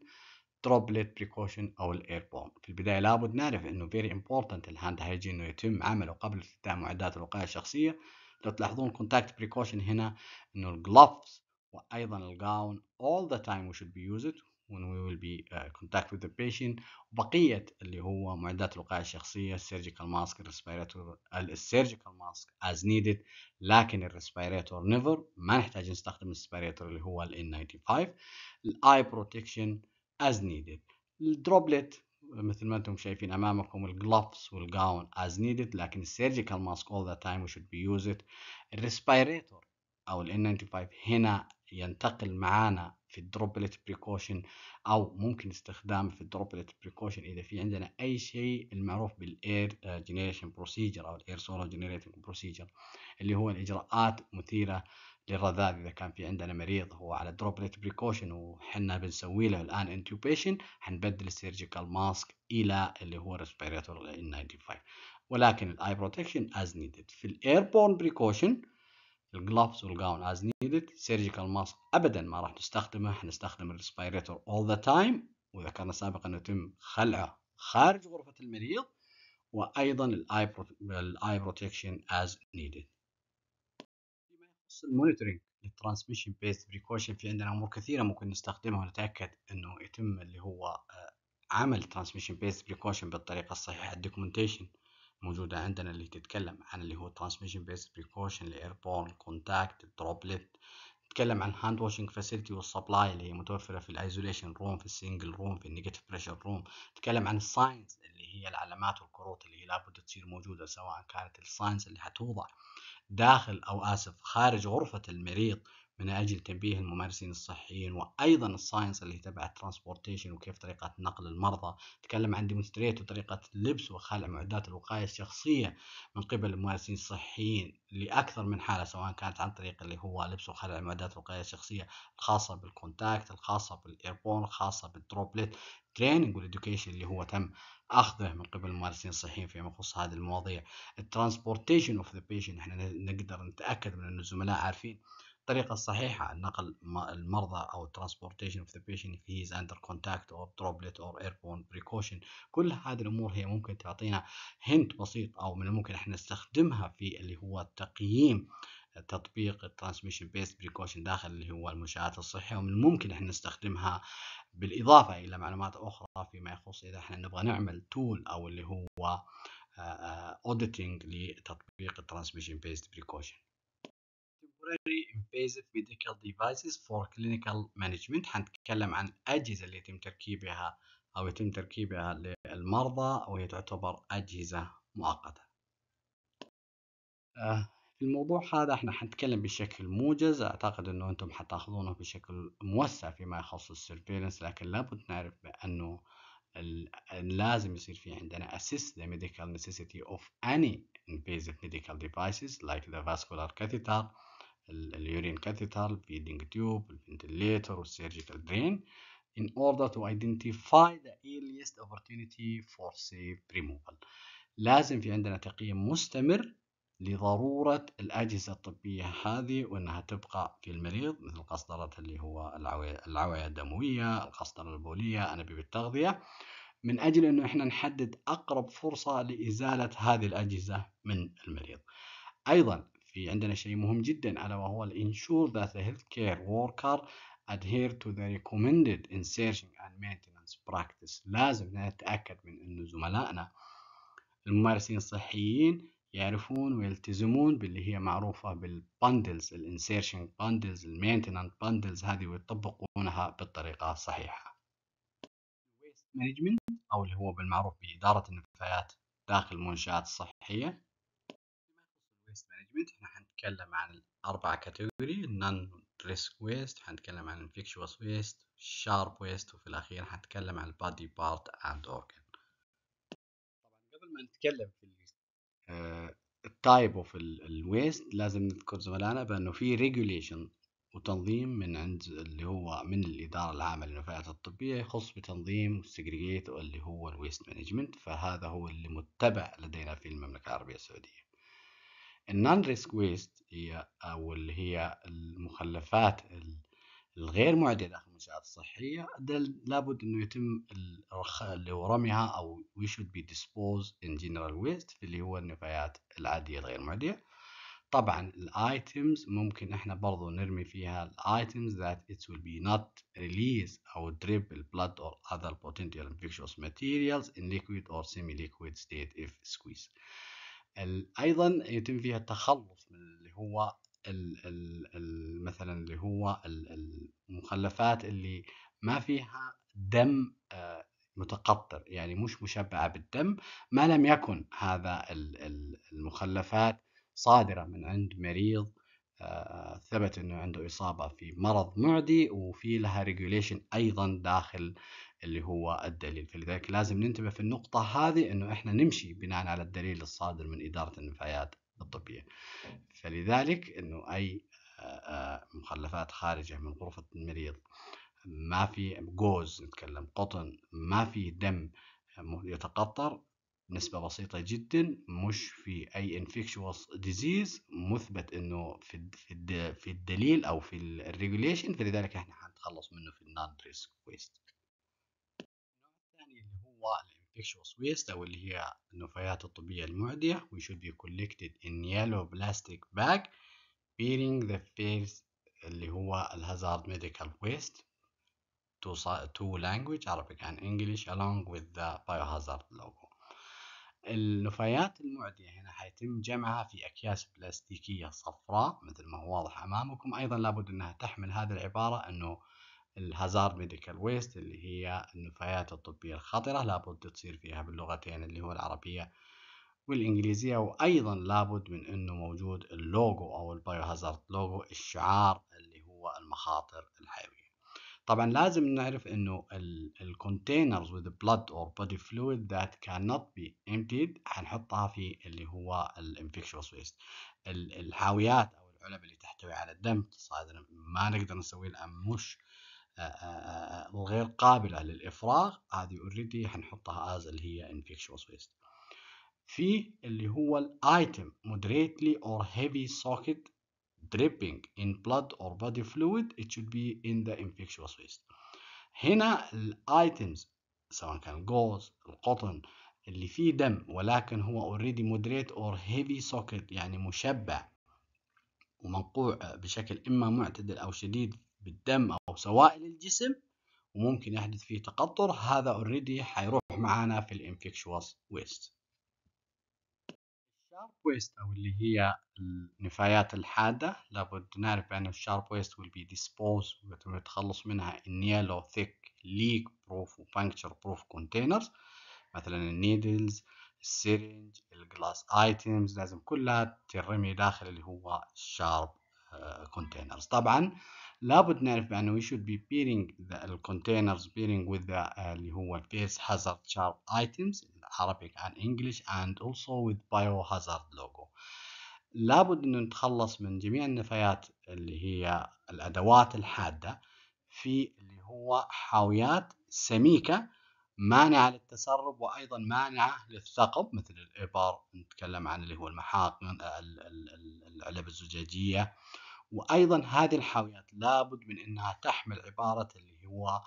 [SPEAKER 1] دروبليت بريكوشن او الاير بوم في البدايه لابد نعرف انه فيري امبورتنت الهاند هايجين انه يتم عمله قبل استخدام معدات الوقايه الشخصيه لو تلاحظون كونتاكت بريكوشن هنا انه الجلوفز وايضا الجاون all the time we should be used when we will be uh, contact with the patient وبقية اللي هو معدات الوقاية الشخصية السيرجيكال ماسك respirator surgical mask as needed لكن الريسبيريتور نيفر ما نحتاج نستخدم الريسبيريتور اللي هو ال N95 الاي بروتكشن as needed الدروبلت مثل ما انتم شايفين امامكم الجلوفز والجاون as needed لكن السيرجيكال ماسك all the time we should be use it الريسبيريتور او ال N95 هنا ينتقل معانا في الدروبلت بريكوشن او ممكن استخدامه في الدروبلت بريكوشن اذا في عندنا اي شيء المعروف بالاير جنريشن بروسيجر او الاير سولو جنريتنج بروسيجر اللي هو الاجراءات مثيره للرذاذ اذا كان في عندنا مريض هو على دروبليت بريكوشن وحنا بنسوي له الان انتوبيشن حنبدل السيرجيكال ماسك الى اللي هو ريسبيراتور ال 95 ولكن الاي بروتكشن از نيدد في الايربورن بريكوشن الجلوفز والجاون از نيدد سيرجيكال ماسك ابدا ما راح نستخدمه حنستخدم الريسبيراتور اول ذا تايم وذكرنا سابقا انه يتم خلعه خارج غرفه المريض وايضا الاي بروتكشن از نيدد بخصوص المونيتورنج للترانسميشن بيست بريكوشن في عندنا امور كثيره ممكن نستخدمها ونتاكد انه يتم اللي هو آه، عمل ترانسميشن بيست بريكوشن بالطريقه الصحيحه الدوكيومنتيشن موجوده عندنا اللي تتكلم عن اللي هو ترانسميشن بيست بريكوشن الايربورن كونتاكت دروبلت بتتكلم عن هاند واشنج فاسيلتي والسبلاي اللي هي متوفره في الايزوليشن روم في السنجل روم في النيجاتيف بريشر روم تتكلم عن الساينز اللي هي العلامات والكروت اللي هي لابد تصير موجوده سواء كانت الساينز اللي حتوضع داخل او اسف خارج غرفه المريض من أجل تنبيه الممارسين الصحيين وأيضا الساينس اللي تبع الترانسبورتيشن وكيف طريقة نقل المرضى تكلم عن ديمونستريت وطريقة لبس وخلع معدات الوقاية الشخصية من قبل الممارسين الصحيين لأكثر من حالة سواء كانت عن طريق اللي هو لبس وخلع معدات الوقاية الشخصية الخاصة بالكونتاكت الخاصة بالإيربون الخاصة بالدروبليت تريننج والإدوكيشن اللي هو تم اخذه من قبل الممارسين الصحيين فيما يخص هذه المواضيع الترانسبورتيشن اوف ذا بيشنت احنا نقدر نتاكد من ان الزملاء عارفين الطريقة الصحيحة نقل المرضى أو transportation of the patient if he is under contact or droplet or airborne precaution كل هذه الأمور هي ممكن تعطينا هنت بسيط أو من الممكن احنا نستخدمها في اللي هو تقييم تطبيق transmission based precaution داخل اللي هو المنشآت الصحية ومن الممكن احنا نستخدمها بالإضافة إلى معلومات أخرى فيما يخص إذا احنا نبغى نعمل tool أو اللي هو auditing لتطبيق transmission based precaution Very Invasive Medical Devices for Clinical Management حنتكلم عن أجهزة اللي يتم تركيبها أو يتم تركيبها للمرضى وهي تعتبر أجهزة مؤقتة آه، في الموضوع هذا احنا حنتكلم بشكل موجز اعتقد انه انتم حتاخذونه بشكل موسع فيما يخص السيرفيلنس لكن لابد نعرف بانه لازم يصير في عندنا assist the medical necessity of any invasive medical devices like the vascular catheter اليورين catheter, الفيدنج تيوب الفنتليتر والسيرجيكال درين in order to identify the earliest opportunity for safe removal. لازم في عندنا تقييم مستمر لضرورة الأجهزة الطبية هذه وأنها تبقى في المريض مثل قسطرة اللي هو العوية الدموية القسطرة البولية أنابيب التغذية من أجل أنه إحنا نحدد أقرب فرصة لإزالة هذه الأجهزة من المريض أيضا في عندنا شيء مهم جدا ألا وهو ensure that the healthcare worker adhere to the recommended insertion and maintenance practice لازم نتأكد من أن زملائنا الممارسين الصحيين يعرفون ويلتزمون باللي هي معروفة بالبندلز الانسيرشن بندلز المينتنانت بندلز هذه ويطبقونها بالطريقة الصحيحة مانجمنت أو اللي هو بالمعروف بإدارة النفايات داخل المنشآت الصحية ويست مانجمنت احنا هنتكلم عن الاربع كاتيجوري نون ريسك ويست هنتكلم عن انفكشوس ويست شارب ويست وفي الاخير هنتكلم عن البادي بارت اند اورجن طبعا قبل ما نتكلم في التايب اوف الويست لازم نذكر زملائنا بانه في ريجوليشن وتنظيم من عند اللي هو من الإدارة العامة للنفايات الطبية يخص بتنظيم والسجريجيت اللي هو الويست مانجمنت فهذا هو اللي متبع لدينا في المملكة العربية السعودية النون ريسك ويست هي او اللي هي المخلفات الغير معدية داخل المنشآت الصحية لابد انه يتم اللي هو رميها او we should be disposed in general waste اللي هو النفايات العادية الغير معدية طبعا الايتمز ممكن احنا برضو نرمي فيها الايتمز that it will be not release او drip blood or other potential infectious materials in liquid or semi-liquid state if squeezed ايضا يتم فيها التخلص من اللي هو مثلا اللي هو المخلفات اللي ما فيها دم آه، متقطر يعني مش مشبعة بالدم ما لم يكن هذا المخلفات صادرة من عند مريض ثبت انه عنده اصابه في مرض معدي وفي لها ريجوليشن ايضا داخل اللي هو الدليل فلذلك لازم ننتبه في النقطه هذه انه احنا نمشي بناء على الدليل الصادر من اداره النفايات الطبيه فلذلك انه اي مخلفات خارجه من غرفه المريض ما في جوز نتكلم قطن ما في دم يتقطر نسبة بسيطة جدا مش في أي infectious disease مثبت إنه في في, الدليل أو في الريجوليشن فلذلك إحنا حنتخلص منه في النون ريسك ويست. الثاني اللي هو infectious ويست أو اللي هي النفايات الطبية المعدية we should be collected in yellow plastic bag bearing the face اللي هو الهازارد medical waste to, to language Arabic and English along with the biohazard logo. النفايات المعدية هنا حيتم جمعها في أكياس بلاستيكية صفراء مثل ما هو واضح أمامكم أيضا لابد أنها تحمل هذه العبارة أنه الهازارد ميديكال ويست اللي هي النفايات الطبية الخطرة لابد تصير فيها باللغتين اللي هو العربية والإنجليزية وأيضا لابد من أنه موجود اللوجو أو البايو هازارد لوجو الشعار اللي هو المخاطر الحيوية طبعا لازم نعرف انه الكونتينرز with blood or body fluid that cannot be emptied حنحطها في اللي هو الانفكشوس ويست الحاويات او العلب اللي تحتوي على الدم صادر ما نقدر نسوي الان مش غير قابله للافراغ هذه اوريدي حنحطها از اللي هي انفكشوس ويست في اللي هو الايتم moderately or heavy socket dripping in blood or body fluid it should be in the infectious waste هنا الايتمز سواء كان الجوز القطن اللي فيه دم ولكن هو already moderate or heavy socket يعني مشبع ومنقوع بشكل إما معتدل أو شديد بالدم أو سوائل الجسم وممكن يحدث فيه تقطر هذا already حيروح معانا في الانفكشوس ويست الشارب ويست أو اللي هي النفايات الحادة لابد نعرف بأن الشارب ويست will be disposed ويتخلص منها in yellow thick leak proof و puncture proof containers مثلا النيدلز السيرنج الجلاس items لازم كلها ترمي داخل اللي هو الشارب كونتينرز آه، طبعا لابد نعرف بأنه we should be pairing the containers pairing with the uh, اللي هو face hazard chart items in Arabic and English and also with biohazard logo لابد أن نتخلص من جميع النفايات اللي هي الأدوات الحادة في اللي هو حاويات سميكة مانعة للتسرب وأيضا مانعة للثقب مثل الإبر نتكلم عن اللي هو المحاق آه، العلب الزجاجية وايضا هذه الحاويات لابد من انها تحمل عباره اللي هو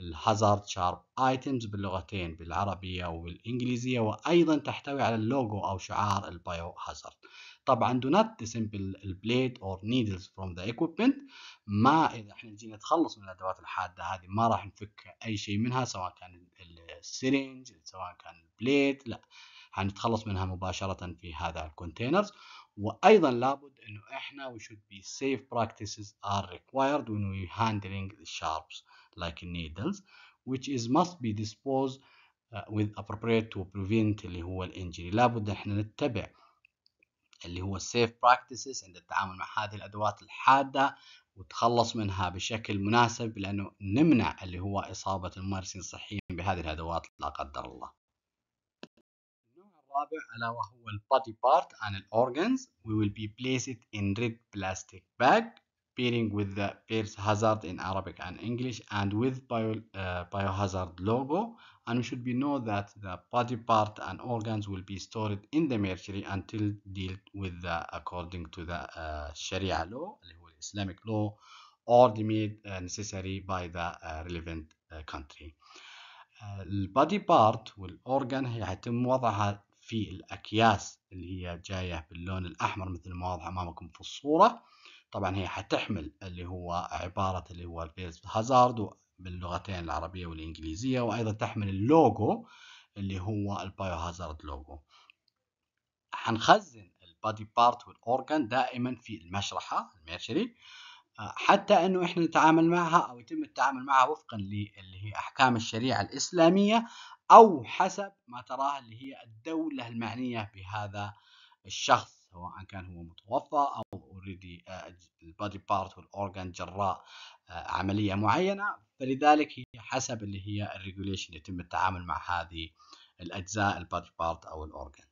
[SPEAKER 1] الهازارد شارب ايتمز باللغتين بالعربيه وبالانجليزيه وايضا تحتوي على اللوجو او شعار البايو هازارد طبعا do not disassemble البليد or needles from the equipment ما اذا احنا جينا نتخلص من الادوات الحاده هذه ما راح نفك اي شيء منها سواء كان السرنج سواء كان البليد لا حنتخلص منها مباشره في هذا الكونتينرز وايضا لابد انه احنا we should be safe practices are required when we handling the sharps like needles which is must be disposed uh, with appropriate to prevent اللي هو الانجري لابد احنا نتبع اللي هو safe practices عند التعامل مع هذه الادوات الحاده وتخلص منها بشكل مناسب لانه نمنع اللي هو اصابه الممارسين الصحيين بهذه الادوات لا قدر الله الرابع ألا وهو and the organs we will be placed in red plastic bag pairing with the pairs hazard in Arabic and English and with bio, uh, biohazard logo and we should be know that the body part and organs will be stored in the mercury until dealt with the, according to the uh, Sharia law Islamic law or made uh, necessary by the uh, relevant uh, country البادي بارت والأورجان هي هيتم وضعها في الأكياس اللي هي جاية باللون الأحمر مثل ما واضح أمامكم في الصورة طبعا هي حتحمل اللي هو عبارة اللي هو الفيرز هازارد باللغتين العربية والإنجليزية وأيضا تحمل اللوجو اللي هو البايو هازارد لوجو حنخزن البادي بارت والأورجان دائما في المشرحة الميرشري حتى انه احنا نتعامل معها او يتم التعامل معها وفقا للي هي احكام الشريعه الاسلاميه أو حسب ما تراه اللي هي الدولة المعنية بهذا الشخص سواء كان هو متوفى أو اوريدي آه، البادي بارت والأورجان جراء آه، عملية معينة فلذلك هي حسب اللي هي الريجوليشن اللي يتم التعامل مع هذه الأجزاء البادي بارت أو الأورجان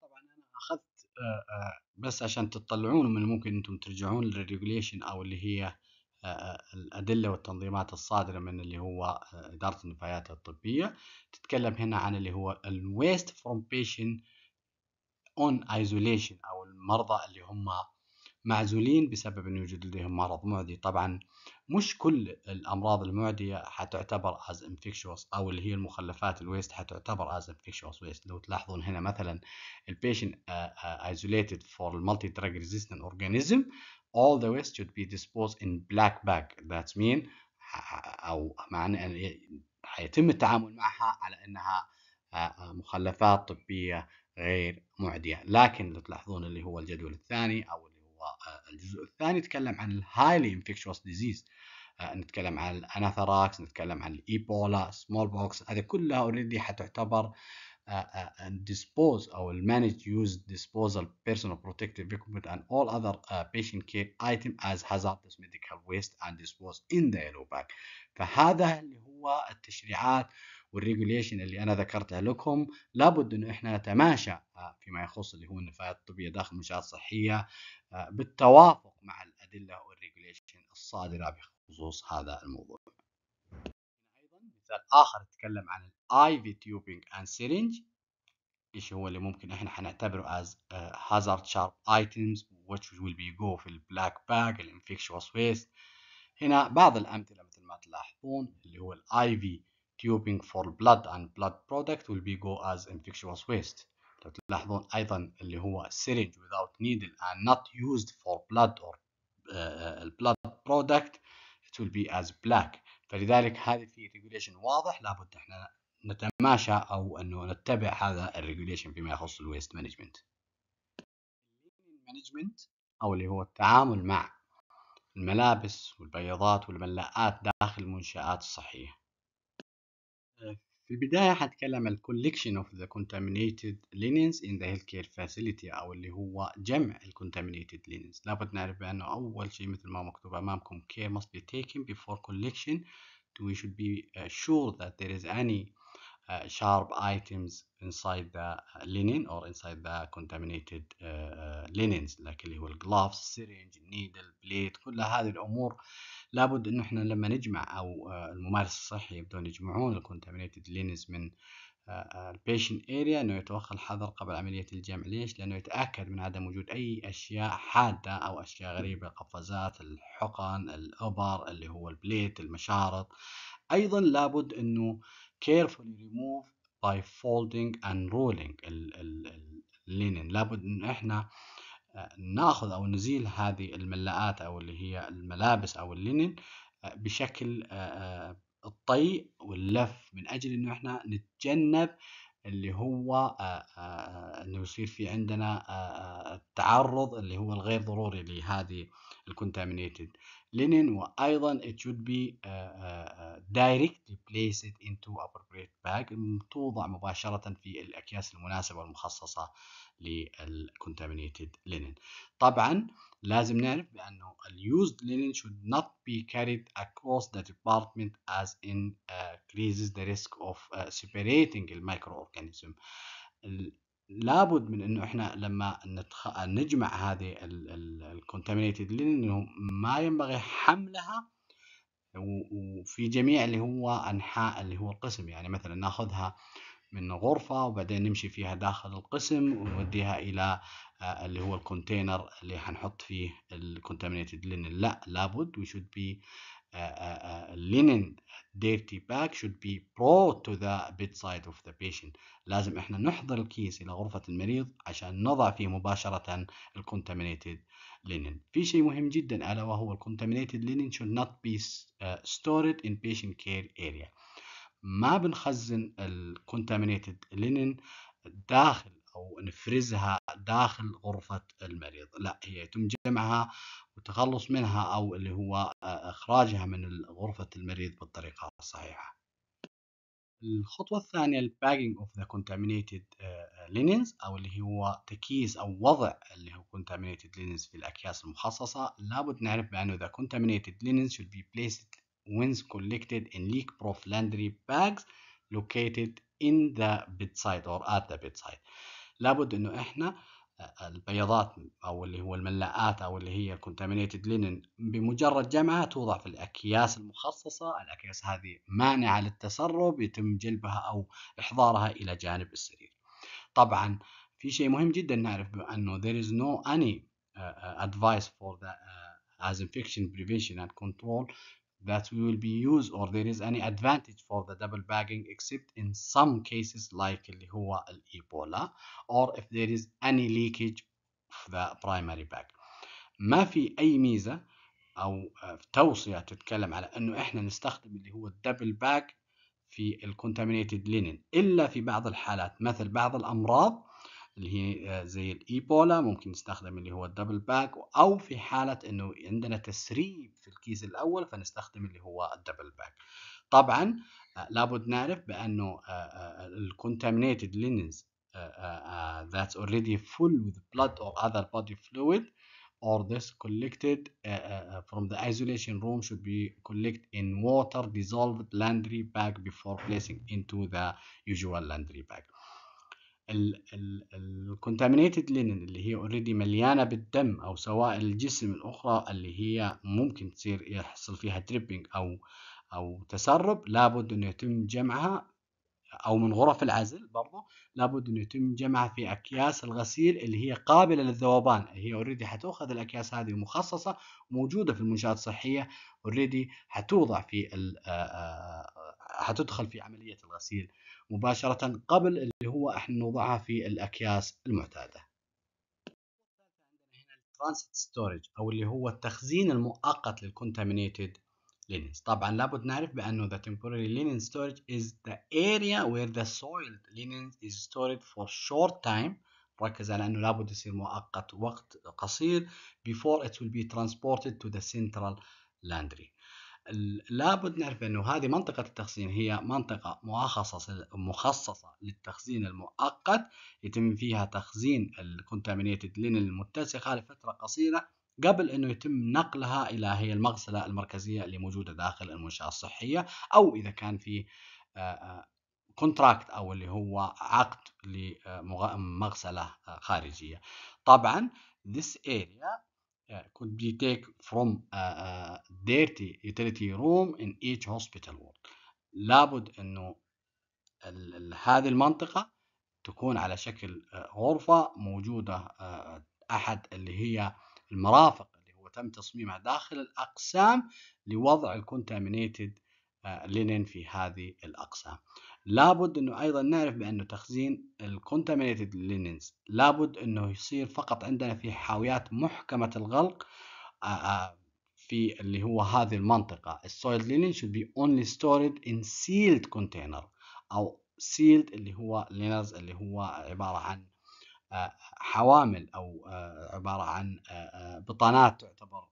[SPEAKER 1] طبعا أنا أخذت آه، بس عشان تطلعون من ممكن أنتم ترجعون للريجوليشن أو اللي هي الأدلة والتنظيمات الصادرة من اللي هو آه، إدارة النفايات الطبية تتكلم هنا عن اللي هو الـ waste from patient on isolation أو المرضى اللي هم معزولين بسبب أن يوجد لديهم مرض معدي طبعا مش كل الأمراض المعدية حتعتبر as infectious أو اللي هي المخلفات الـ waste حتعتبر as infectious waste لو تلاحظون هنا مثلا الـ patient آه، آه، isolated for multi drug resistant organism all the waste should be disposed in black bag that mean أو معنى حيتم التعامل معها على أنها آه، آه، مخلفات طبية غير معدية لكن اللي تلاحظون اللي هو الجدول الثاني أو اللي هو آه، الجزء الثاني يتكلم عن الهايلي انفكشوس ديزيز نتكلم عن الاناثراكس نتكلم عن الايبولا سمول بوكس هذه كلها اوريدي حتعتبر Uh, uh, dispose or manage use disposal personal protective equipment and all other uh, patient care item as hazardous medical waste and dispose in the yellow bag فهذا اللي هو التشريعات والريجوليشن اللي انا ذكرتها لكم لابد انه احنا نتماشى آه، فيما يخص اللي هو النفايات الطبيه داخل المنشات الصحيه آه، بالتوافق مع الادله والريجوليشن الصادره بخصوص هذا الموضوع مثال اخر اتكلم عن الاي في تيوبينج اند سيرنج ايش هو اللي ممكن احنا حنعتبره as uh, hazard sharp items which will be go في البلاك باج الانفكشوس ويست هنا بعض الامثله مثل ما تلاحظون اللي هو الاي في tubing for blood and blood product will be go as infectious waste لو تلاحظون ايضا اللي هو syringe without needle and not used for blood or uh, blood product it will be as black فلذلك هذه في ريجوليشن واضح لابد احنا نتماشى او انه نتبع هذا الريجوليشن فيما يخص الويست مانجمنت مانجمنت او اللي هو التعامل مع الملابس والبياضات والملاءات داخل المنشآت الصحية في البداية هتكلم ال collection of the contaminated linens in the healthcare facility أو اللي هو جمع ال contaminated linens لابد نعرف بأنه أول شيء مثل ما مكتوب أمامكم care must be taken before collection we should be sure that there is any uh, sharp items inside the linen or inside the contaminated uh, linens like اللي هو gloves, syringe needle plate كل هذه الأمور لابد انه احنا لما نجمع او آه، الممارس الصحي يبدون يجمعون الكونتامينيتد لينز من آه، آه، البيشنت اريا انه يتوخى الحذر قبل عمليه الجمع ليش؟ لانه يتاكد من عدم وجود اي اشياء حاده او اشياء غريبه القفازات الحقن الابر اللي هو البليت المشارط ايضا لابد انه carefully remove by folding and rolling اللينن لابد ان احنا ناخذ او نزيل هذه الملاءات او اللي هي الملابس او اللينن آه، بشكل آه، آه، الطي واللف من اجل انه احنا نتجنب اللي هو انه يصير في عندنا التعرض اللي هو الغير ضروري لهذه الكونتامينيتد لينن وايضا it should be directly placed into appropriate bag توضع مباشره في الاكياس المناسبه والمخصصه للcontaminated linen طبعا لازم نعرف بأنه الused linen should not be carried across the department as in uh, increases the risk of uh, separating microorganism. لابد من انه احنا لما نتخ... نجمع هذه الكونتامينيتد انه ما ينبغي حملها وفي جميع اللي هو انحاء اللي هو القسم يعني مثلا ناخذها من غرفة وبعدين نمشي فيها داخل القسم ونوديها إلى آه، اللي هو الكونتينر اللي حنحط فيه الكونتامينيتد لينن لا لابد we should be لينن آه، ديرتي آه، linen dirty bag should be brought to the bedside of the patient لازم احنا نحضر الكيس الى غرفة المريض عشان نضع فيه مباشرة الكونتامينيتد لينن في شيء مهم جدا الا وهو الكونتامينيتد لينن should not be ستورد stored in patient care area ما بنخزن الكونتامينيتد لينن داخل او نفرزها داخل غرفه المريض لا هي يتم جمعها وتخلص منها او اللي هو اخراجها من غرفه المريض بالطريقه الصحيحه الخطوة الثانية ال اوف of the contaminated linens أو اللي هو تكييس أو وضع اللي هو contaminated linens في الأكياس المخصصة لابد نعرف بأنه the contaminated linens should be placed winds collected in leak proof laundry bags located in the bedside or at the bedside لابد انه احنا آه، البياضات او اللي هو الملاءات او اللي هي contaminated linen بمجرد جمعها توضع في الاكياس المخصصه، الاكياس هذه مانعه للتسرب يتم جلبها او احضارها الى جانب السرير. طبعا في شيء مهم جدا نعرف بانه there is no any آه، آه، advice for the as infection prevention and control that we will be used or there is any advantage for the double bagging except in some cases like اللي هو الإيبولا or if there is any leakage of the primary bag ما في أي ميزة أو آه، توصية تتكلم على أنه إحنا نستخدم اللي هو الدبل باك في الكونتامينيتد لينين إلا في بعض الحالات مثل بعض الأمراض اللي هي زي الايبولا ممكن نستخدم اللي هو الدبل باك او في حاله انه عندنا تسريب في الكيس الاول فنستخدم اللي هو الدبل باك طبعا لابد نعرف بانه الكونتامينيتد لينز that's already full with blood or other body fluid or this collected from the isolation room should be collected in water dissolved laundry bag before placing into the usual laundry bag الكونتامينيتد لينن اللي هي اوريدي مليانه بالدم او سوائل الجسم الاخرى اللي هي ممكن تصير يحصل فيها تريبنج او او تسرب لابد انه يتم جمعها او من غرف العزل برضو لابد انه يتم جمعها في اكياس الغسيل اللي هي قابله للذوبان هي اوريدي حتاخذ الاكياس هذه مخصصه موجوده في المنشات الصحيه اوريدي حتوضع في آه، آه، حتدخل في عمليه الغسيل مباشرة قبل اللي هو احنا نوضعها في الأكياس المعتادة ترانسيت ستورج او اللي هو التخزين المؤقت للcontaminated linens طبعا لابد نعرف بانه the temporary linen storage is the area where the soil linen is stored for short time ركز على انه لابد يصير مؤقت وقت قصير before it will be transported to the central landry لابد نعرف انه هذه منطقة التخزين هي منطقة مخصصة مخصصة للتخزين المؤقت يتم فيها تخزين الكونتامينيتد لين المتسخة لفترة قصيرة قبل انه يتم نقلها الى هي المغسلة المركزية اللي موجودة داخل المنشأة الصحية او اذا كان في كونتراكت او اللي هو عقد لمغسلة خارجية. طبعا this area آه، could be taken from a, a dirty utility room in each hospital ward لابد انه هذه المنطقة تكون على شكل آه، غرفة موجودة آه، احد اللي هي المرافق اللي هو تم تصميمها داخل الاقسام لوضع الكونتامينيتد لينين في هذه الاقسام لابد أنه أيضا نعرف بأنه تخزين الكونتامينيتد لينينز لابد أنه يصير فقط عندنا في حاويات محكمة الغلق آه، آه، في اللي هو هذه المنطقة السويل لينين should be only stored in sealed container أو sealed اللي هو لينرز اللي هو عبارة عن حوامل او آه، عباره عن آه، آه، بطانات تعتبر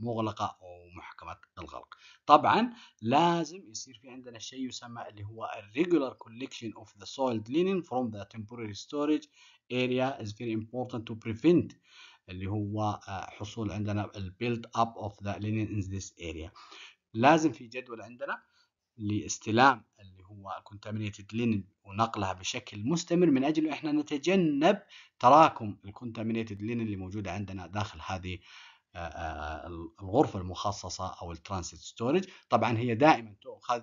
[SPEAKER 1] مغلقه او محكمه الغلق. طبعا لازم يصير في عندنا شيء يسمى اللي هو الريجولار كوليكشن اوف ذا سولد linen فروم ذا temporary storage area is very important to prevent اللي هو حصول عندنا البيلد اب اوف ذا لينين in this area. لازم في جدول عندنا لاستلام اللي هو كونتامينيتد لينن ونقلها بشكل مستمر من أجل إحنا نتجنب تراكم الكونتامينيتد لينن اللي موجودة عندنا داخل هذه آه، آه، الغرفة المخصصة أو الترانزيت ستورج طبعا هي دائما تؤخذ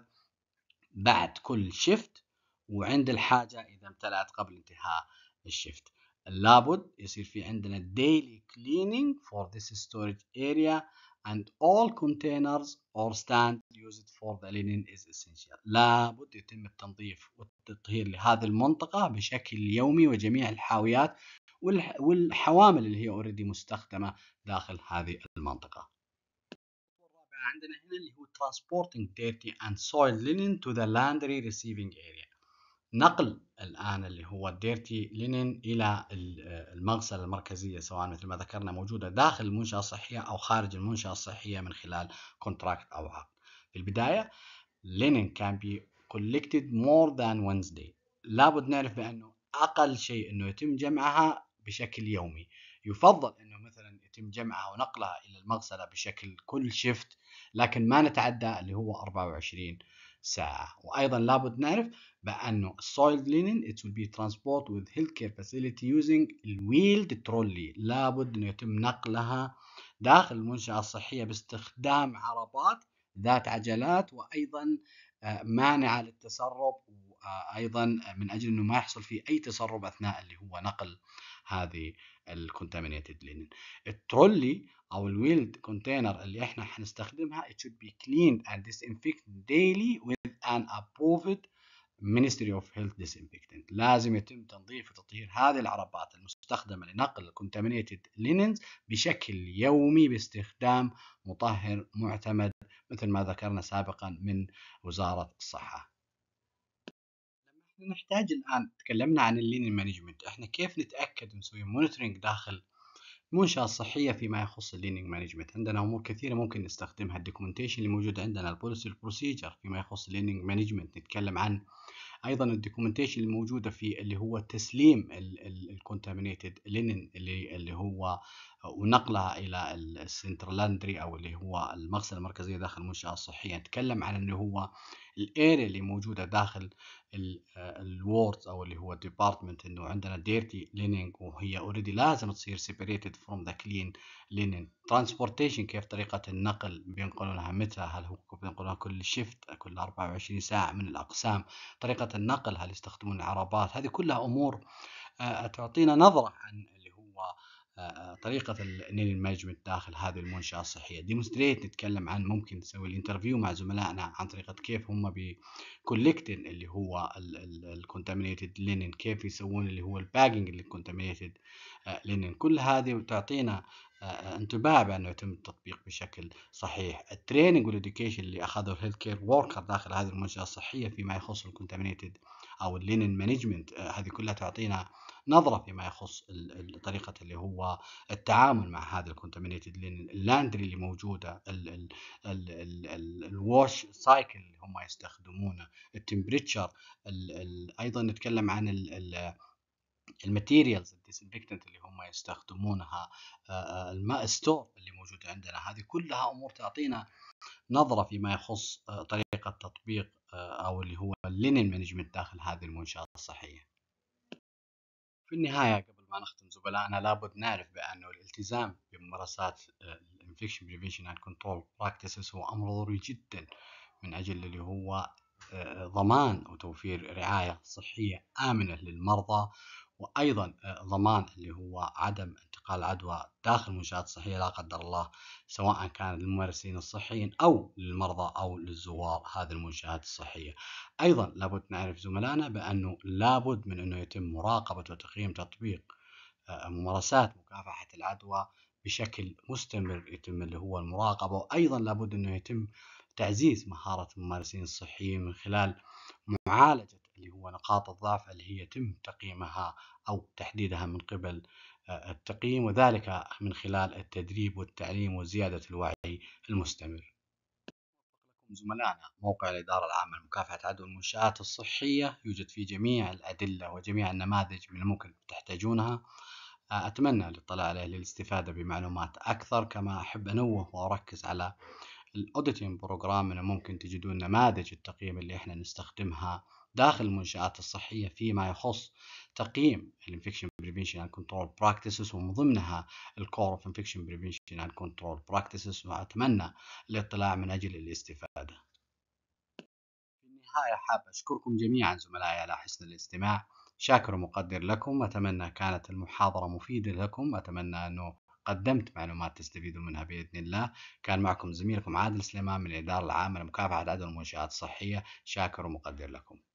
[SPEAKER 1] بعد كل شفت وعند الحاجة إذا امتلأت قبل انتهاء الشفت لابد يصير في عندنا ديلي كليننج فور ذس ستورج اريا and all containers or stand used for the linen is essential لابد يتم التنظيف والتطهير لهذه المنطقة بشكل يومي وجميع الحاويات والحوامل اللي هي اوريدي مستخدمة داخل هذه المنطقة عندنا هنا اللي هو transporting dirty and soiled linen to the laundry receiving area نقل الآن اللي هو الديرتي لينين إلى المغسلة المركزية سواء مثل ما ذكرنا موجودة داخل المنشأة الصحية أو خارج المنشأة الصحية من خلال كونتراكت أو عقد في البداية لينين كان بي كولكتد مور ذان وينزداي لابد نعرف بأنه أقل شيء أنه يتم جمعها بشكل يومي يفضل أنه مثلا يتم جمعها ونقلها إلى المغسلة بشكل كل شفت لكن ما نتعدى اللي هو 24 ساعة وأيضا لابد نعرف بأنه soiled linen it will be transported with healthcare facility using wheeled trolley لابد أنه يتم نقلها داخل المنشأة الصحية باستخدام عربات ذات عجلات وأيضا آه، مانعة للتسرب وأيضا آه، من أجل أنه ما يحصل في أي تسرب أثناء اللي هو نقل هذه الكونتامينيتد لينين الترولي او الويلد كونتينر اللي احنا هنستخدمها it should be cleaned and disinfected daily with an approved Ministry of Health Disinfectant لازم يتم تنظيف وتطهير هذه العربات المستخدمة لنقل contaminated linens بشكل يومي باستخدام مطهر معتمد مثل ما ذكرنا سابقا من وزارة الصحة نحتاج الآن تكلمنا عن اللين مانجمنت احنا كيف نتأكد نسوي مونيتورنج داخل المنشأة الصحية فيما يخص الليننج مانجمنت عندنا أمور كثيرة ممكن نستخدمها الدوكيومنتيشن اللي موجودة عندنا البوليسي البروسيجر فيما يخص الليننج مانجمنت نتكلم عن ايضا الدوكيومنتيشن الموجوده في اللي هو تسليم الكونتامينيتد لينن اللي اللي هو ونقلها الى السنترلاندري او اللي هو المغسله المركزيه داخل المنشاه الصحيه نتكلم عن اللي هو الاريا اللي موجوده داخل آه، الوردز او اللي هو ديبارتمنت انه عندنا ديرتي لينينج وهي اوريدي لازم تصير سيبريتد فروم ذا كلين لينين ترانسبورتيشن كيف طريقه النقل بينقلونها متى هل هو بينقلونها كل شيفت كل 24 ساعه من الاقسام طريقه النقل هل يستخدمون العربات هذه كلها امور آه، تعطينا نظره عن آه، آه، طريقة النيل المانجمنت داخل هذه المنشأة الصحية ديمونستريت نتكلم عن ممكن نسوي الانترفيو مع زملائنا عن طريقة كيف هم بكوليكتن اللي هو الكونتامينيتد لينن كيف يسوون اللي هو الباجنج اللي كونتامينيتد لينن كل هذه تعطينا آه، انطباع بانه يتم التطبيق بشكل صحيح التريننج والاديوكيشن اللي اخذه الهيلث كير وركر داخل هذه المنشاه الصحيه فيما يخص الكونتامينيتد او اللينن مانجمنت هذه كلها تعطينا نظره فيما يخص طريقه اللي هو التعامل مع هذا الكونتامينيتد اللاندري اللي موجوده الواش سايكل اللي هم يستخدمونه التمبريتشر ايضا نتكلم عن الماتيريالز الديسنفكتنت اللي هم يستخدمونها الماء ستور اللي موجوده عندنا هذه كلها امور تعطينا نظره فيما يخص طريقه تطبيق او اللي هو اللينن مانجمنت داخل هذه المنشاه الصحيه في النهاية قبل ما نختم زملائنا لابد نعرف بأنه الالتزام بممارسات الانفكشن بريفنشن اند كنترول براكتسز هو أمر ضروري جدا من أجل اللي هو آه، ضمان وتوفير رعاية صحية آمنة للمرضى وأيضا آه، ضمان اللي هو عدم انتقال العدوى داخل المنشآت الصحية لا قدر الله سواء كان للممارسين الصحيين أو للمرضى أو للزوار هذه المنشآت الصحية أيضا لابد نعرف زملائنا بأنه لابد من أنه يتم مراقبة وتقييم تطبيق آه، ممارسات مكافحة العدوى بشكل مستمر يتم اللي هو المراقبة وأيضا لابد أنه يتم تعزيز مهارة الممارسين الصحيين من خلال معالجة اللي هو نقاط الضعف اللي هي يتم تقييمها أو تحديدها من قبل التقييم وذلك من خلال التدريب والتعليم وزيادة الوعي المستمر زملائنا موقع الإدارة العامة لمكافحة عدوى المنشآت الصحية يوجد فيه جميع الأدلة وجميع النماذج من الممكن تحتاجونها أتمنى الاطلاع عليه للاستفادة بمعلومات أكثر كما أحب أنوه وأركز على الأوديتين بروجرام من الممكن تجدون نماذج التقييم اللي إحنا نستخدمها داخل المنشآت الصحية فيما يخص تقييم الانفكشن بريفنشن اند كنترول براكتسز ومن ضمنها الكور اوف انفكشن بريفنشن اند كنترول براكتسز واتمنى الاطلاع من اجل الاستفادة. في النهاية حاب اشكركم جميعا زملائي على حسن الاستماع شاكر ومقدر لكم أتمنى كانت المحاضرة مفيدة لكم أتمنى أنه قدمت معلومات تستفيدوا منها بإذن الله كان معكم زميلكم عادل سليمان من الإدارة العامة لمكافحة عدد المنشآت الصحية شاكر ومقدر لكم